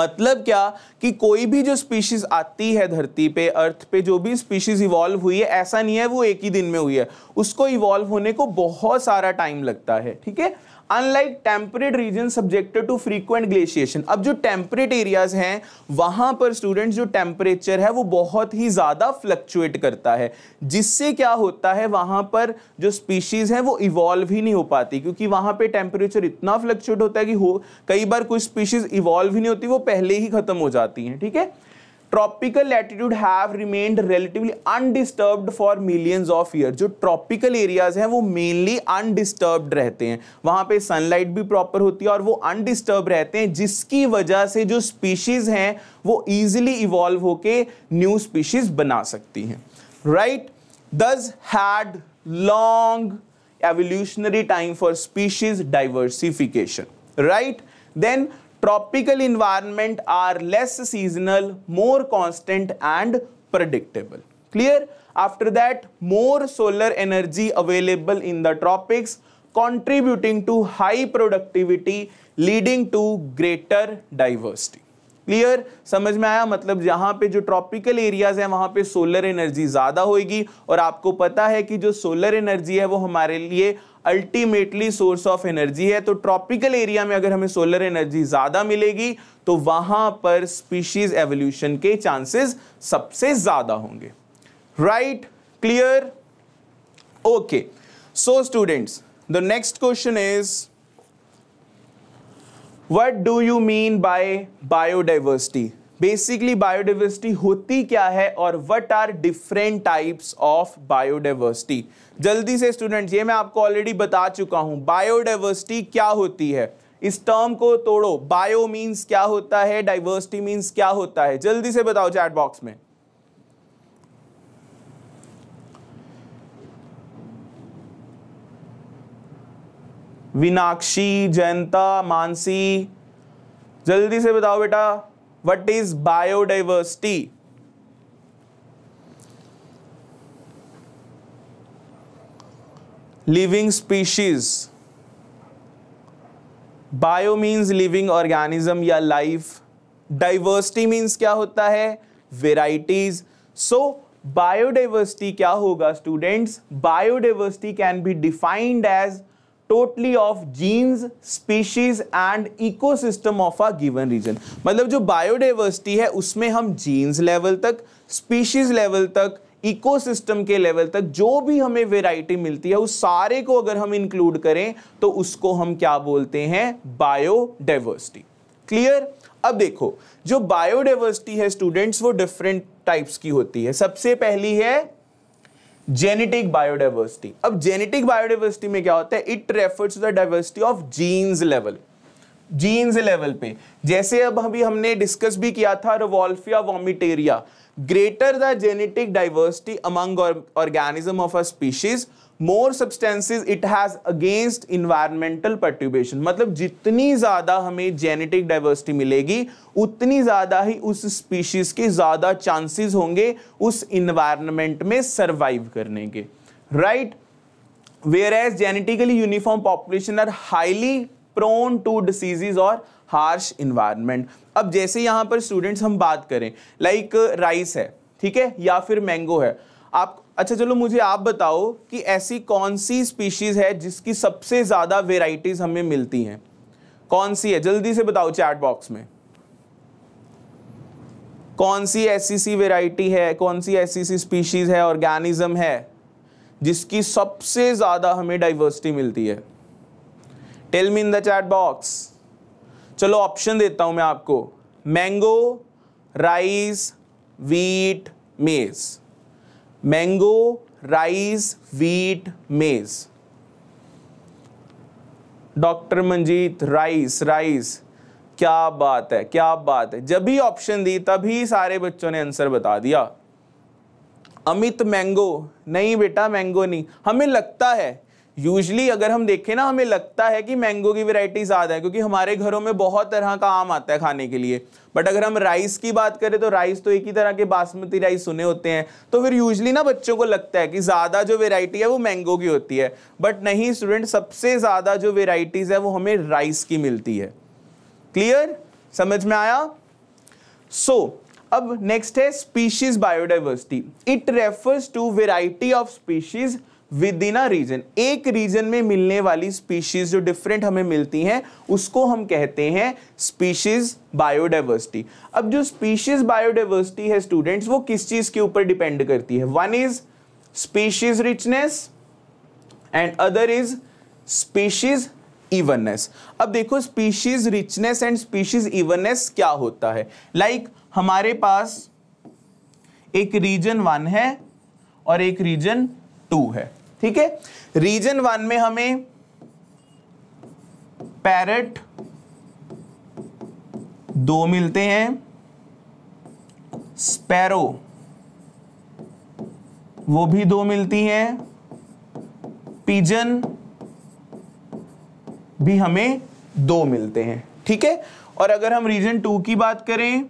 मतलब क्या कि कोई भी जो स्पीशीज आती है धरती पे अर्थ पे जो भी स्पीशीज इवॉल्व हुई है ऐसा नहीं है वो एक ही दिन में हुई है उसको इवॉल्व होने को बहुत सारा टाइम लगता है ठीक है unlike temperate region subjected to frequent glaciation अब जो टेम्परेट एरियाज हैं वहां पर स्टूडेंट जो टेम्परेचर है वो बहुत ही ज़्यादा फ्लक्चुएट करता है जिससे क्या होता है वहां पर जो स्पीशीज़ है वो इवॉल्व ही नहीं हो पाती क्योंकि वहां पर टेम्परेचर इतना फ्लक्चुएट होता है कि हो कई बार कुछ स्पीशीज़ इवॉल्व ही नहीं होती वो पहले ही ख़त्म हो जाती हैं ठीक है थीके? Tropical latitude have remained relatively undisturbed for millions of year जो ट्रॉपिकल एरियाज हैं वो मेनली अनडिस्टर्ब्ड रहते हैं वहाँ पे सनलाइट भी प्रॉपर होती है और वो अनडिस्टर्ब रहते हैं जिसकी वजह से जो स्पीशीज़ हैं वो ईजिली इवॉल्व होके न्यू स्पीशीज़ बना सकती हैं right thus had long evolutionary time for species diversification right then tropical environment are less seasonal more constant and predictable clear after that more solar energy available in the tropics contributing to high productivity leading to greater diversity clear समझ में आया मतलब जहां पे जो tropical areas है वहां पे सोलर एनर्जी ज्यादा होगी और आपको पता है कि जो सोलर एनर्जी है वो हमारे लिए अल्टीमेटली सोर्स ऑफ एनर्जी है तो ट्रॉपिकल एरिया में अगर हमें सोलर एनर्जी ज़्यादा मिलेगी तो वहां पर स्पीशीज एवोल्यूशन के चांसेस सबसे ज़्यादा होंगे right clear okay so students the next question is what do you mean by biodiversity basically biodiversity होती क्या है और what are different types of biodiversity जल्दी से स्टूडेंट्स ये मैं आपको ऑलरेडी बता चुका हूं बायोडाइवर्सिटी क्या होती है इस टर्म को तोड़ो बायो मींस क्या होता है डाइवर्सिटी मीन्स क्या होता है जल्दी से बताओ चैट बॉक्स में विनाक्षी जयंता मानसी जल्दी से बताओ बेटा what is biodiversity living species bio means living organism या लाइफ डाइवर्सिटी मीन्स क्या होता है वेराइटीज सो बायोडाइवर्सिटी क्या होगा students biodiversity can be defined as totally of genes species and ecosystem of a given region मतलब जो biodiversity है उसमें हम जीन्स लेवल तक स्पीशीज लेवल तक इकोसिस्टम के लेवल तक जो भी हमें वेराइटी मिलती है उस सारे को अगर हम इंक्लूड करें तो उसको हम क्या बोलते हैं बायोडाइवर्सिटी क्लियर अब देखो जो बायोडाइवर्सिटी है स्टूडेंट्स वो डिफरेंट टाइप्स की होती है सबसे पहली है जेनेटिक बायोडाइवर्सिटी अब जेनेटिक बायोडाइवर्सिटी में क्या होता है it refers to the diversity of genes level genes level पे जैसे अब अभी हमने डिस्कस भी किया था Rauvolfia vomitoria greater the genetic diversity among organism of a species more substances it has against environmental perturbation मतलब जितनी ज्यादा हमें जेनेटिक डाइवर्सिटी मिलेगी उतनी ज्यादा ही उस स्पीशीज के ज्यादा चांसेस होंगे उस इन्वायरमेंट में सर्वाइव करने के right where as genetically uniform population are highly prone to diseases और हार्श इन्वायरमेंट अब जैसे यहां पर स्टूडेंट्स हम बात करें लाइक like राइस है ठीक है या फिर मैंगो है आप अच्छा चलो मुझे आप बताओ कि ऐसी कौन सी स्पीशीज़ है जिसकी सबसे ज़्यादा वेराइटीज़ हमें मिलती हैं कौन सी है जल्दी से बताओ चैट बॉक्स में कौन सी ऐसी सी वेराइटी है कौन सी ऐसी सी स्पीशीज़ है ऑर्गेनिज्म है जिसकी सबसे ज़्यादा हमें डाइवर्सिटी मिलती है tell me in the chat box चलो ऑप्शन देता हूँ मैं आपको mango rice wheat maize mango rice wheat maize doctor Manjeet rice rice क्या बात है क्या बात है जब भी ऑप्शन दी तभी सारे बच्चों ने आंसर बता दिया अमित मैंगो नहीं बेटा मैंगो नहीं हमें लगता है यूजली अगर हम देखें ना हमें लगता है कि मैंगो की वैरायटी ज़्यादा है क्योंकि हमारे घरों में बहुत तरह का आम आता है खाने के लिए बट अगर हम राइस की बात करें तो राइस तो एक ही तरह के बासमती राइस सुने होते हैं तो फिर यूजली ना बच्चों को लगता है कि ज़्यादा जो वेराइटी है वो मैंगो की होती है बट नहीं स्टूडेंट सबसे ज़्यादा जो वेराइटीज़ है वो हमें राइस की मिलती है क्लियर समझ में आया सो so, अब नेक्स्ट है species biodiversity it refers to variety of species within a region एक रीजन में मिलने वाली स्पीशीज जो डिफरेंट हमें मिलती हैं उसको हम कहते हैं स्पीशीज बायोडाइवर्सिटी अब जो स्पीशीज बायोडाइवर्सिटी है स्टूडेंट्स वो किस चीज के ऊपर डिपेंड करती है one is species richness and other is species evenness अब देखो species richness and species evenness क्या होता है लाइक like, हमारे पास एक रीजन वन है और एक रीजन टू है ठीक है रीजन वन में हमें पैरट दो मिलते हैं स्पैरो वो भी दो मिलती हैं पिजन भी हमें दो मिलते हैं ठीक है और अगर हम रीजन टू की बात करें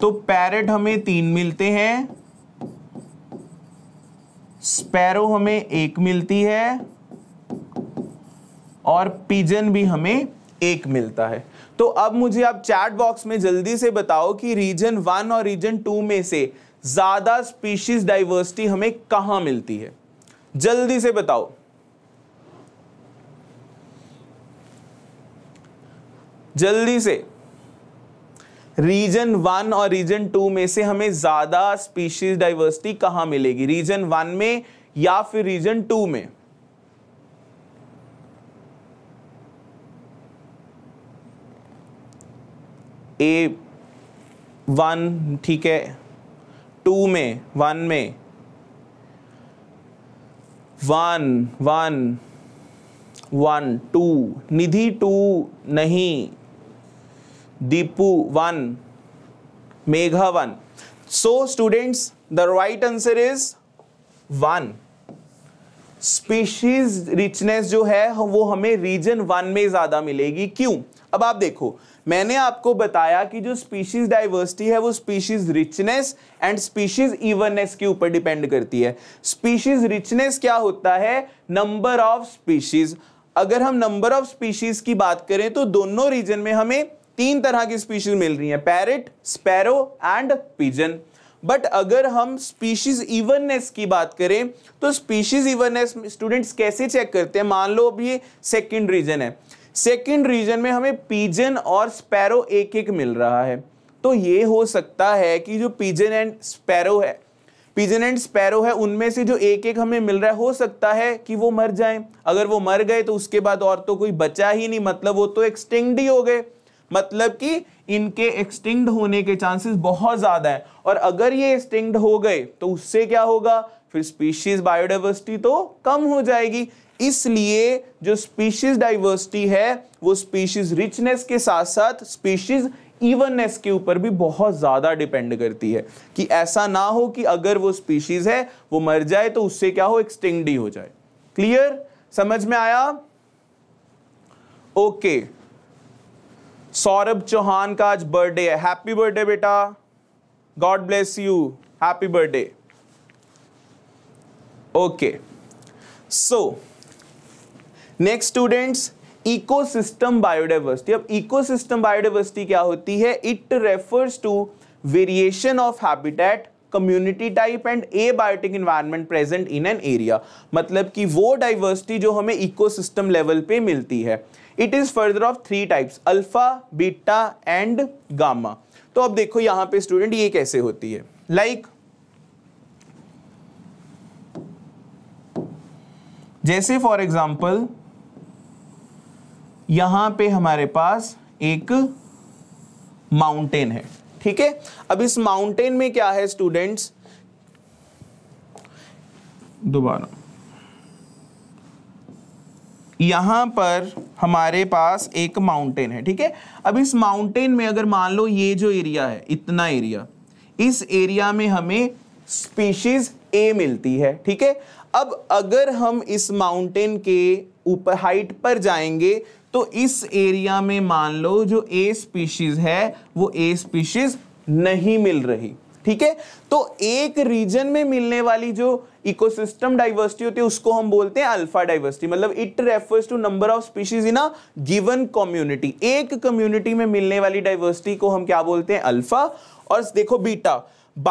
तो पैरट हमें तीन मिलते हैं स्पैरो हमें एक मिलती है और पिजन भी हमें एक मिलता है तो अब मुझे आप चैट बॉक्स में जल्दी से बताओ कि रीजन वन और रीजन टू में से ज्यादा स्पीशीज डाइवर्सिटी हमें कहां मिलती है जल्दी से बताओ जल्दी से रीजन वन और रीजन टू में से हमें ज़्यादा स्पीशीज डाइवर्सिटी कहां मिलेगी रीजन वन में या फिर रीजन टू में ए वन ठीक है टू में वन में one one one two Nidhi two नहीं Deepu one Megha one so students the right answer is one species richness जो है वो हमें रीजन वन में ज्यादा मिलेगी क्यों अब आप देखो मैंने आपको बताया कि जो स्पीशीज डाइवर्सिटी है वो species richness and species evenness के ऊपर डिपेंड करती है स्पीशीज रिचनेस क्या होता है नंबर ऑफ स्पीशीज अगर हम नंबर ऑफ स्पीशीज की बात करें तो दोनों रीजन में हमें तीन तरह की स्पीशीज मिल रही हैं parrot sparrow and pigeon but अगर हम स्पीशीज इवननेस की बात करें तो स्पीशीज इवननेस स्टूडेंट्स कैसे चेक करते हैं मान लो अब ये सेकेंड रीजन है सेकेंड रीजन में हमें पिजन और स्पैरो एक एक मिल रहा है तो ये हो सकता है कि जो पिजन एंड स्पैरो है पिजन एंड स्पैरो है उनमें से जो एक एक हमें मिल रहा है हो सकता है कि वो मर जाएं अगर वो मर गए तो उसके बाद और तो कोई बचा ही नहीं मतलब वो तो एक्सटिंग ही हो गए मतलब कि इनके एक्सटिंक्ट होने के चांसेस बहुत ज़्यादा है और अगर ये एक्सटिंक्ट हो गए तो उससे क्या होगा फिर स्पीशीज बायोडाइवर्सिटी तो कम हो जाएगी इसलिए जो स्पीशीज डाइवर्सिटी है वो स्पीशीज रिचनेस के साथ साथ स्पीशीज इवननेस के ऊपर भी बहुत ज़्यादा डिपेंड करती है कि ऐसा ना हो कि अगर वो स्पीशीज है वो मर जाए तो उससे क्या हो एक्सटिंक्ट ही हो जाए क्लियर समझ में आया ओके okay. सौरभ चौहान का आज बर्थडे है हैप्पी बर्थडे बेटा God bless you happy birthday okay so next students ecosystem biodiversity अब इकोसिस्टम बायोडाइवर्सिटी क्या होती है it refers to variation of habitat community type and abiotic environment present in an area मतलब कि वो diversity जो हमें इकोसिस्टम लेवल पे मिलती है it is further of three types alpha beta and gamma तो अब देखो यहां पे स्टूडेंट ये कैसे होती है लाइक like, जैसे फॉर एग्जाम्पल यहां पे हमारे पास एक माउंटेन है ठीक है अब इस माउंटेन में क्या है स्टूडेंट्स दोबारा यहाँ पर हमारे पास एक माउंटेन है ठीक है अब इस माउंटेन में अगर मान लो ये जो एरिया है इतना एरिया इस एरिया में हमें स्पीशीज ए मिलती है ठीक है अब अगर हम इस माउंटेन के ऊपर हाइट पर जाएंगे तो इस एरिया में मान लो जो ए स्पीशीज है वो ए स्पीशीज नहीं मिल रही ठीक है तो एक रीजन में मिलने वाली जो इकोसिस्टम डाइवर्सिटी होती है उसको हम बोलते हैं अल्फा डाइवर्सिटी मतलब it refers to number of species in a given community एक कम्युनिटी में मिलने वाली डाइवर्सिटी को हम क्या बोलते हैं अल्फा और देखो beta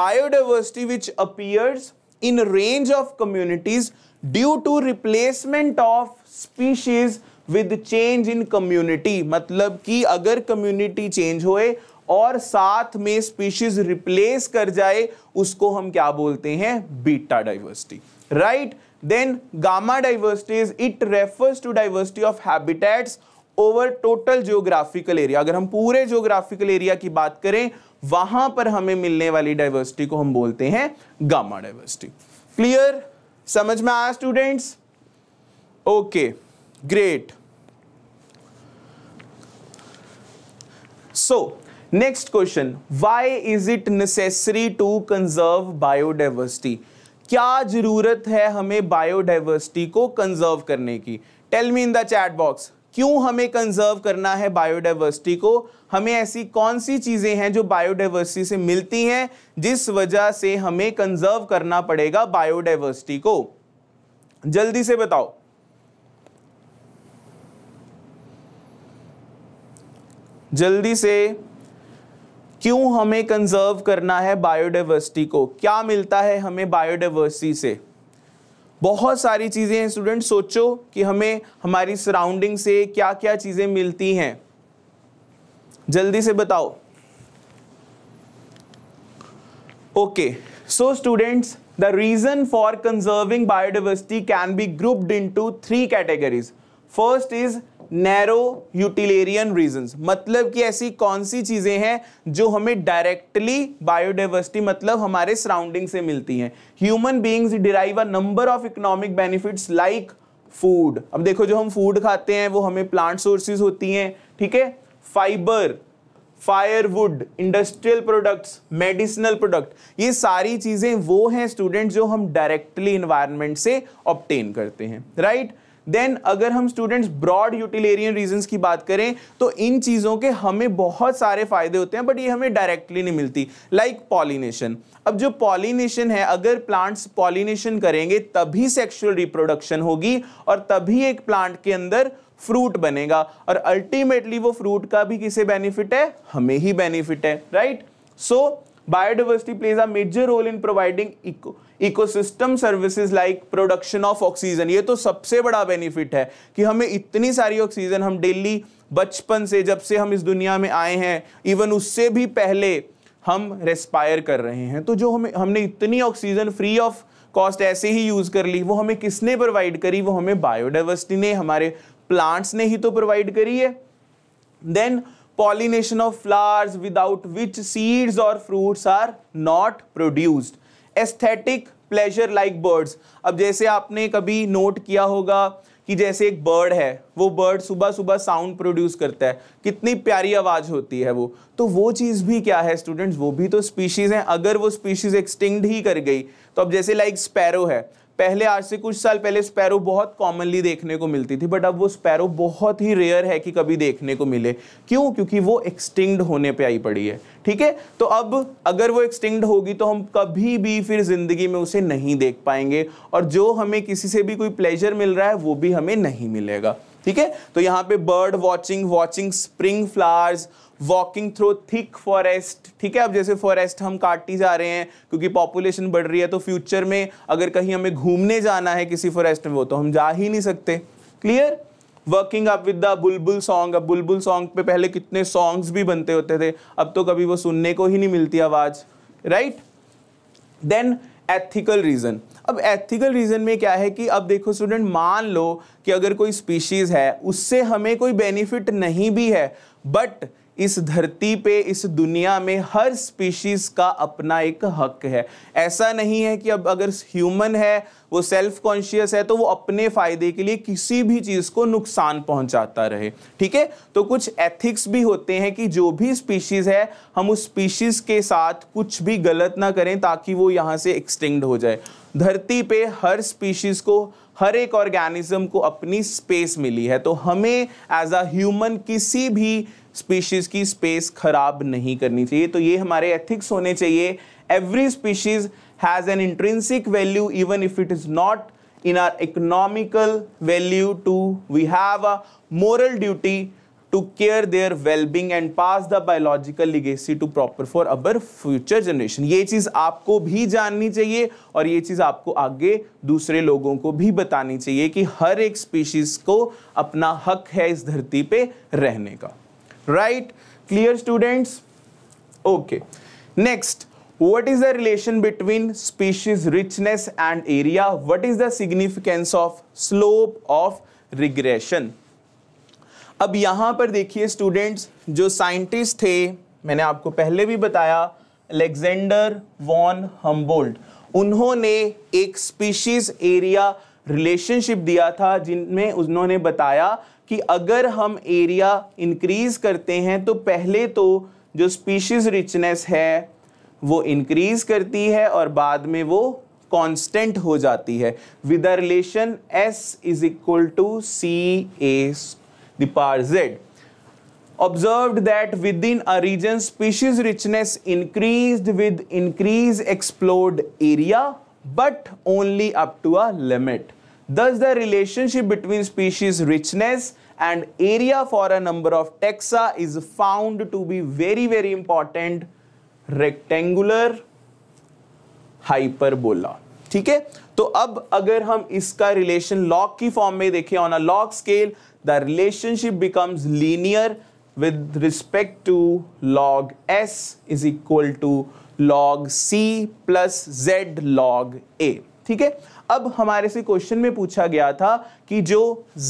biodiversity which appears in range of communities due to replacement of species with change in community मतलब कि अगर कम्युनिटी चेंज होए और साथ में स्पीशीज रिप्लेस कर जाए उसको हम क्या बोलते हैं beta diversity right then gamma diversities it refers to diversity of habitats over total geographical area अगर हम पूरे जियोग्राफिकल एरिया की बात करें वहां पर हमें मिलने वाली डाइवर्सिटी को हम बोलते हैं गामा डाइवर्सिटी क्लियर समझ में आया students okay great so next question why is it necessary to conserve biodiversity क्या जरूरत है हमें बायोडाइवर्सिटी को कंजर्व करने की tell me in the chat box क्यों हमें कंजर्व करना है बायोडाइवर्सिटी को हमें ऐसी कौन सी चीज़ें हैं जो बायोडाइवर्सिटी से मिलती हैं जिस वजह से हमें कंजर्व करना पड़ेगा बायोडाइवर्सिटी को जल्दी से बताओ जल्दी से क्यों हमें कंजर्व करना है बायोडाइवर्सिटी को क्या मिलता है हमें बायोडाइवर्सिटी से बहुत सारी चीज़ें हैं स्टूडेंट सोचो कि हमें हमारी सराउंडिंग से क्या क्या चीज़ें मिलती हैं जल्दी से बताओ okay so students the reason for conserving biodiversity can be grouped into three categories first is narrow utilitarian reason मतलब कि ऐसी कौन सी चीज़ें हैं जो हमें डायरेक्टली बायोडाइवर्सिटी मतलब हमारे सराउंडिंग से मिलती हैं human beings derive a number of economic benefits like food अब देखो जो हम फूड खाते हैं वो हमें प्लांट सोर्सेज होती हैं ठीक है fibre firewood industrial products medicinal product ये सारी चीज़ें वो हैं स्टूडेंट जो हम डायरेक्टली इन्वायरमेंट से ऑप्टेन करते हैं राइट right? देन अगर हम स्टूडेंट्स ब्रॉड यूटिलेरियन रीजन की बात करें तो इन चीज़ों के हमें बहुत सारे फायदे होते हैं बट ये हमें डायरेक्टली नहीं मिलती लाइक like पॉलिनेशन अब जो पॉलिनेशन है अगर प्लांट्स पॉलिनेशन करेंगे तभी सेक्शुअल रिप्रोडक्शन होगी और तभी एक प्लांट के अंदर फ्रूट बनेगा और अल्टीमेटली वो फ्रूट का भी किसे बेनिफिट है हमें ही बेनिफिट है right so biodiversity plays a major role in providing eco ecosystem services like production of oxygen ये तो सबसे बड़ा बेनिफिट है कि हमें इतनी सारी ऑक्सीजन हम डेली बचपन से जब से हम इस दुनिया में आए हैं इवन उससे भी पहले हम रेस्पायर कर रहे हैं तो जो हमें हमने इतनी ऑक्सीजन फ्री ऑफ कॉस्ट ऐसे ही यूज़ कर ली वो हमें किसने प्रोवाइड करी वो हमें बायोडाइवर्सिटी ने हमारे प्लांट्स ने ही तो प्रोवाइड करी है then pollination of flowers without which seeds और fruits are not produced aesthetic pleasure like birds अब जैसे आपने कभी नोट किया होगा कि जैसे एक बर्ड है वो बर्ड सुबह सुबह साउंड प्रोड्यूस करता है कितनी प्यारी आवाज़ होती है वो तो वो चीज़ भी क्या है स्टूडेंट्स वो भी तो स्पीशीज़ हैं अगर वो स्पीशीज़ एक्सटिंक्ट ही कर गई तो अब जैसे लाइक स्पैरो है पहले आज से कुछ साल पहले स्पैरो बहुत कॉमनली देखने को मिलती थी बट अब वो स्पैरो बहुत ही रेयर है कि कभी देखने को मिले क्यों क्योंकि वो एक्सटिंक्ट होने पे आई पड़ी है ठीक है तो अब अगर वो एक्सटिंक्ट होगी तो हम कभी भी फिर ज़िंदगी में उसे नहीं देख पाएंगे और जो हमें किसी से भी कोई प्लेजर मिल रहा है वो भी हमें नहीं मिलेगा ठीक है तो यहाँ पे bird watching watching spring flowers walking through thick forest ठीक है अब जैसे फॉरेस्ट हम काट ही जा रहे हैं क्योंकि पॉपुलेशन बढ़ रही है तो फ्यूचर में अगर कहीं हमें घूमने जाना है किसी फॉरेस्ट में वो तो हम जा ही नहीं सकते clear working up with the bulbul song अब बुलबुल सॉन्ग पे पहले कितने सॉन्ग्स भी बनते होते थे अब तो कभी वो सुनने को ही नहीं मिलती आवाज़ राइट देन एथिकल रीज़न अब एथिकल रीज़न में क्या है कि अब देखो स्टूडेंट मान लो कि अगर कोई स्पीशीज़ है उससे हमें कोई बेनिफिट नहीं भी है बट इस धरती पे इस दुनिया में हर स्पीशीज़ का अपना एक हक है ऐसा नहीं है कि अब अगर ह्यूमन है वो सेल्फ कॉन्शियस है तो वो अपने फ़ायदे के लिए किसी भी चीज़ को नुकसान पहुंचाता रहे ठीक है तो कुछ एथिक्स भी होते हैं कि जो भी स्पीशीज़ है हम उस स्पीशीज़ के साथ कुछ भी गलत ना करें ताकि वो यहाँ से एक्सटिंक्ट हो जाए धरती पे हर स्पीशीज़ को हर एक ऑर्गेनिज्म को अपनी स्पेस मिली है तो हमें एज अ ह्यूमन किसी भी स्पीशीज़ की स्पेस ख़राब नहीं करनी चाहिए तो ये हमारे एथिक्स होने चाहिए every species has an intrinsic value even if it is not in our economical value to we have a moral duty to care their wellbeing and pass the biological legacy to proper for our future generation ये चीज़ आपको भी जाननी चाहिए और ये चीज़ आपको आगे दूसरे लोगों को भी बतानी चाहिए कि हर एक स्पीशीज़ को अपना हक है इस धरती पे रहने का right clear students okay next what is the relation between species richness and area what is the significance of slope of regression अब यहां पर देखिए स्टूडेंट्स जो साइंटिस्ट थे मैंने आपको पहले भी बताया अलेक्जेंडर वॉन हम्बोल्ड उन्होंने एक स्पीशीज एरिया रिलेशनशिप दिया था जिनमें उन्होंने बताया कि अगर हम एरिया इंक्रीज करते हैं तो पहले तो जो स्पीशीज रिचनेस है वो इंक्रीज करती है और बाद में वो कांस्टेंट हो जाती है with relation S is equal to C A par Z observe that within a region species richness increase with increase explored area but only up to a limit Thus, the relationship between species richness and area for a number of taxa is found to be very, very important rectangular hyperbola. ठीक है तो अब अगर हम इसका relation log की form में देखें on a log scale the relationship becomes linear with respect to log s is equal to log c plus z log a ठीक है अब हमारे से क्वेश्चन में पूछा गया था कि जो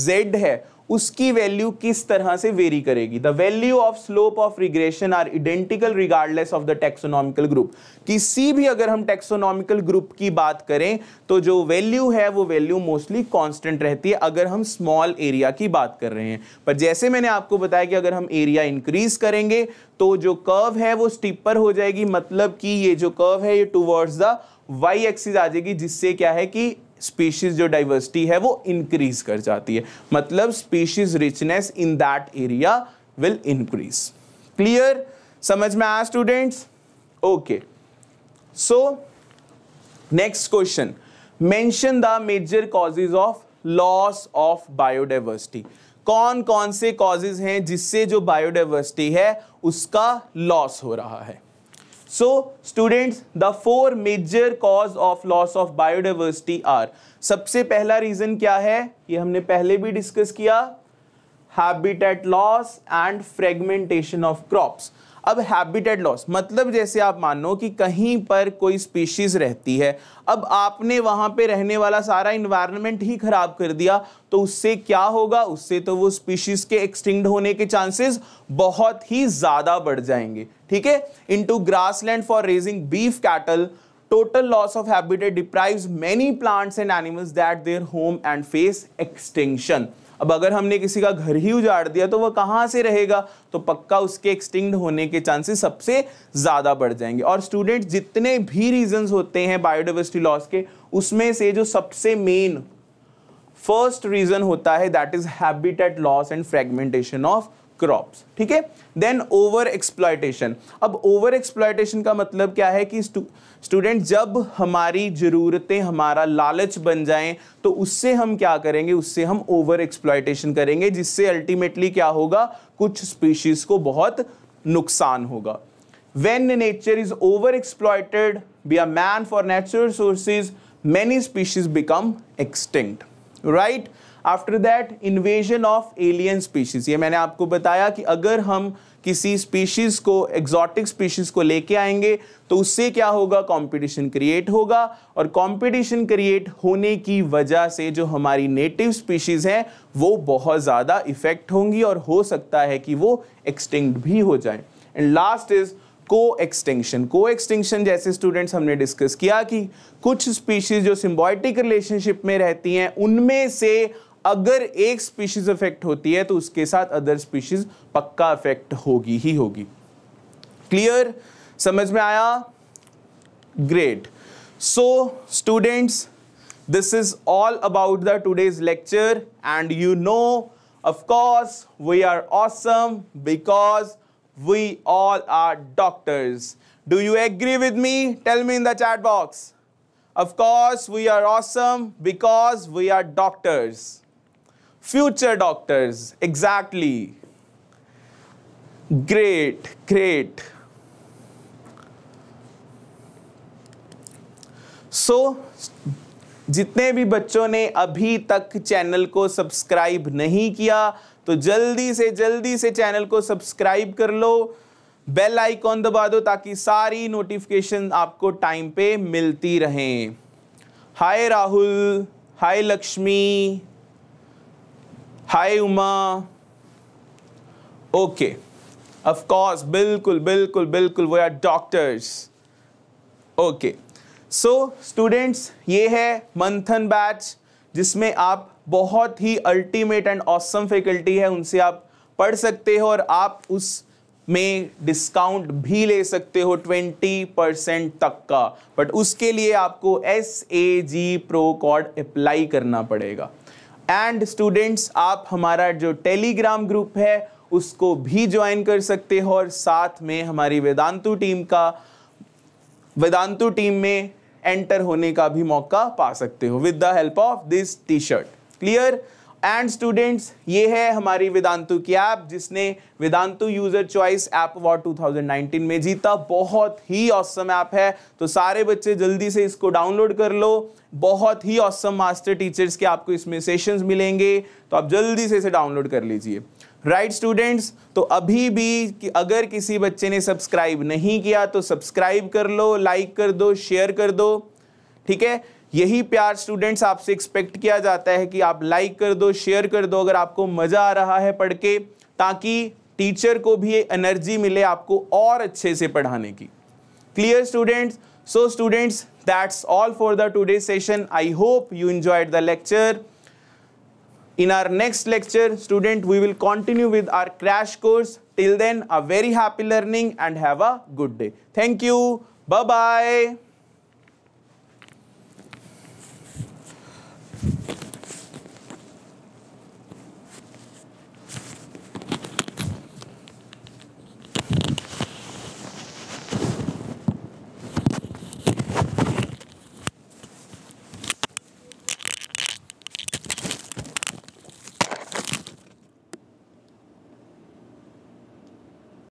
z है उसकी वैल्यू किस तरह से वेरी करेगी the value of slope of regression are identical regardless of the taxonomical group किसी भी अगर हम टेक्सोनॉमिकल ग्रुप की बात करें तो जो वैल्यू है वो वैल्यू मोस्टली कांस्टेंट रहती है अगर हम स्मॉल एरिया की बात कर रहे हैं पर जैसे मैंने आपको बताया कि अगर हम एरिया इंक्रीज करेंगे तो जो कर्व है वो स्टिपर हो जाएगी मतलब कि ये जो कर्व है ये टूवर्ड्स द वाई एक्सिस आ जाएगी जिससे क्या है कि स्पीशीज जो डाइवर्सिटी है वो इंक्रीज कर जाती है मतलब species richness in that area will increase clear समझ में आया students okay so next question mention the major causes of loss of biodiversity कौन कौन से कॉजेज हैं जिससे जो बायोडाइवर्सिटी है उसका लॉस हो रहा है so students the four major cause of loss of biodiversity are सबसे पहला रीजन क्या है ये हमने पहले भी डिस्कस किया habitat loss and fragmentation of crops अब हैबिटेट लॉस मतलब जैसे आप मानो कि कहीं पर कोई स्पीशीज रहती है अब आपने वहां पे रहने वाला सारा इन्वायरमेंट ही ख़राब कर दिया तो उससे क्या होगा उससे तो वो स्पीशीज़ के एक्सटिंक्ट होने के चांसेस बहुत ही ज़्यादा बढ़ जाएंगे ठीक है into grassland for raising beef cattle total loss of habitat deprive many plants and animals that their home and face extinction अब अगर हमने किसी का घर ही उजाड़ दिया तो वह कहाँ से रहेगा तो पक्का उसके एक्सटिंक्ट होने के चांसेस सबसे ज़्यादा बढ़ जाएंगे और स्टूडेंट जितने भी रीजंस होते हैं बायोडाइवर्सिटी लॉस के उसमें से जो सबसे मेन फर्स्ट रीजन होता है that is habitat loss and fragmentation of crops ठीक है देन ओवर एक्सप्लाइटेशन अब ओवर एक्सप्लाइटेशन का मतलब क्या है कि स्टूडेंट जब हमारी जरूरतें हमारा लालच बन जाएं तो उससे हम क्या करेंगे उससे हम ओवर एक्सप्लाइटेशन करेंगे जिससे अल्टीमेटली क्या होगा कुछ स्पीशीज को बहुत नुकसान होगा when nature is over exploited be are man for natural sources many species become extinct right after that invasion of alien species ये मैंने आपको बताया कि अगर हम किसी स्पीशीज को एग्जॉटिक स्पीशीज को लेके आएंगे तो उससे क्या होगा कंपटीशन क्रिएट होगा और कंपटीशन क्रिएट होने की वजह से जो हमारी नेटिव स्पीशीज हैं वो बहुत ज़्यादा इफेक्ट होंगी और हो सकता है कि वो एक्सटिंक्ट भी हो जाए एंड लास्ट इज़ को एक्सटेंशन को एक्सटेंशन जैसे स्टूडेंट्स हमने डिस्कस किया कि कुछ स्पीशीज जो सिम्बॉयटिक रिलेशनशिप में रहती हैं उनमें से अगर एक स्पीशीज इफेक्ट होती है तो उसके साथ अदर स्पीशीज पक्का इफेक्ट होगी ही होगी क्लियर समझ में आया great so students this is all about the today's lecture and you know of course we are awesome because we all are doctors do you agree with me tell me in the chat box of course we are awesome because we are doctors future doctors exactly great great so so, जितने भी बच्चों ने अभी तक channel को subscribe नहीं किया तो जल्दी से जल्दी से चैनल को सब्सक्राइब कर लो बेल आइकॉन दबा दो ताकि सारी नोटिफिकेशन आपको टाइम पे मिलती रहें hi Rahul hi Lakshmi hi Uma okay of course बिल्कुल बिल्कुल बिल्कुल we are doctors okay so students ये है मंथन बैच जिसमें आप बहुत ही अल्टीमेट एंड ऑसम फैकल्टी है उनसे आप पढ़ सकते हो और आप उस में डिस्काउंट भी ले सकते हो ट्वेंटी परसेंट तक का बट उसके लिए आपको S A G pro code apply करना पड़ेगा एंड स्टूडेंट्स आप हमारा जो टेलीग्राम ग्रुप है उसको भी ज्वाइन कर सकते हो और साथ में हमारी वेदांतु टीम का वेदांतु टीम में एंटर होने का भी मौका पा सकते हो with the help of this T shirt clear and students ये है हमारी वेदांतु की ऐप जिसने Vedantu user choice app award 2019 में जीता बहुत ही औसम ऐप है तो सारे बच्चे जल्दी से इसको डाउनलोड कर लो बहुत ही औसम मास्टर टीचर्स के आपको इसमें सेशंस मिलेंगे तो आप जल्दी से इसे डाउनलोड कर लीजिए राइट right, स्टूडेंट्स तो अभी भी कि अगर किसी बच्चे ने सब्सक्राइब नहीं किया तो सब्सक्राइब कर लो लाइक कर दो शेयर कर दो ठीक है यही प्यार स्टूडेंट्स आपसे एक्सपेक्ट किया जाता है कि आप लाइक कर दो शेयर कर दो अगर आपको मजा आ रहा है पढ़ के ताकि टीचर को भी एनर्जी मिले आपको और अच्छे से पढ़ाने की clear students so students that's all for the today session I hope you enjoyed the lecture in our next lecture student we will continue with our crash course till then a very happy learning and have a good day thank you bye bye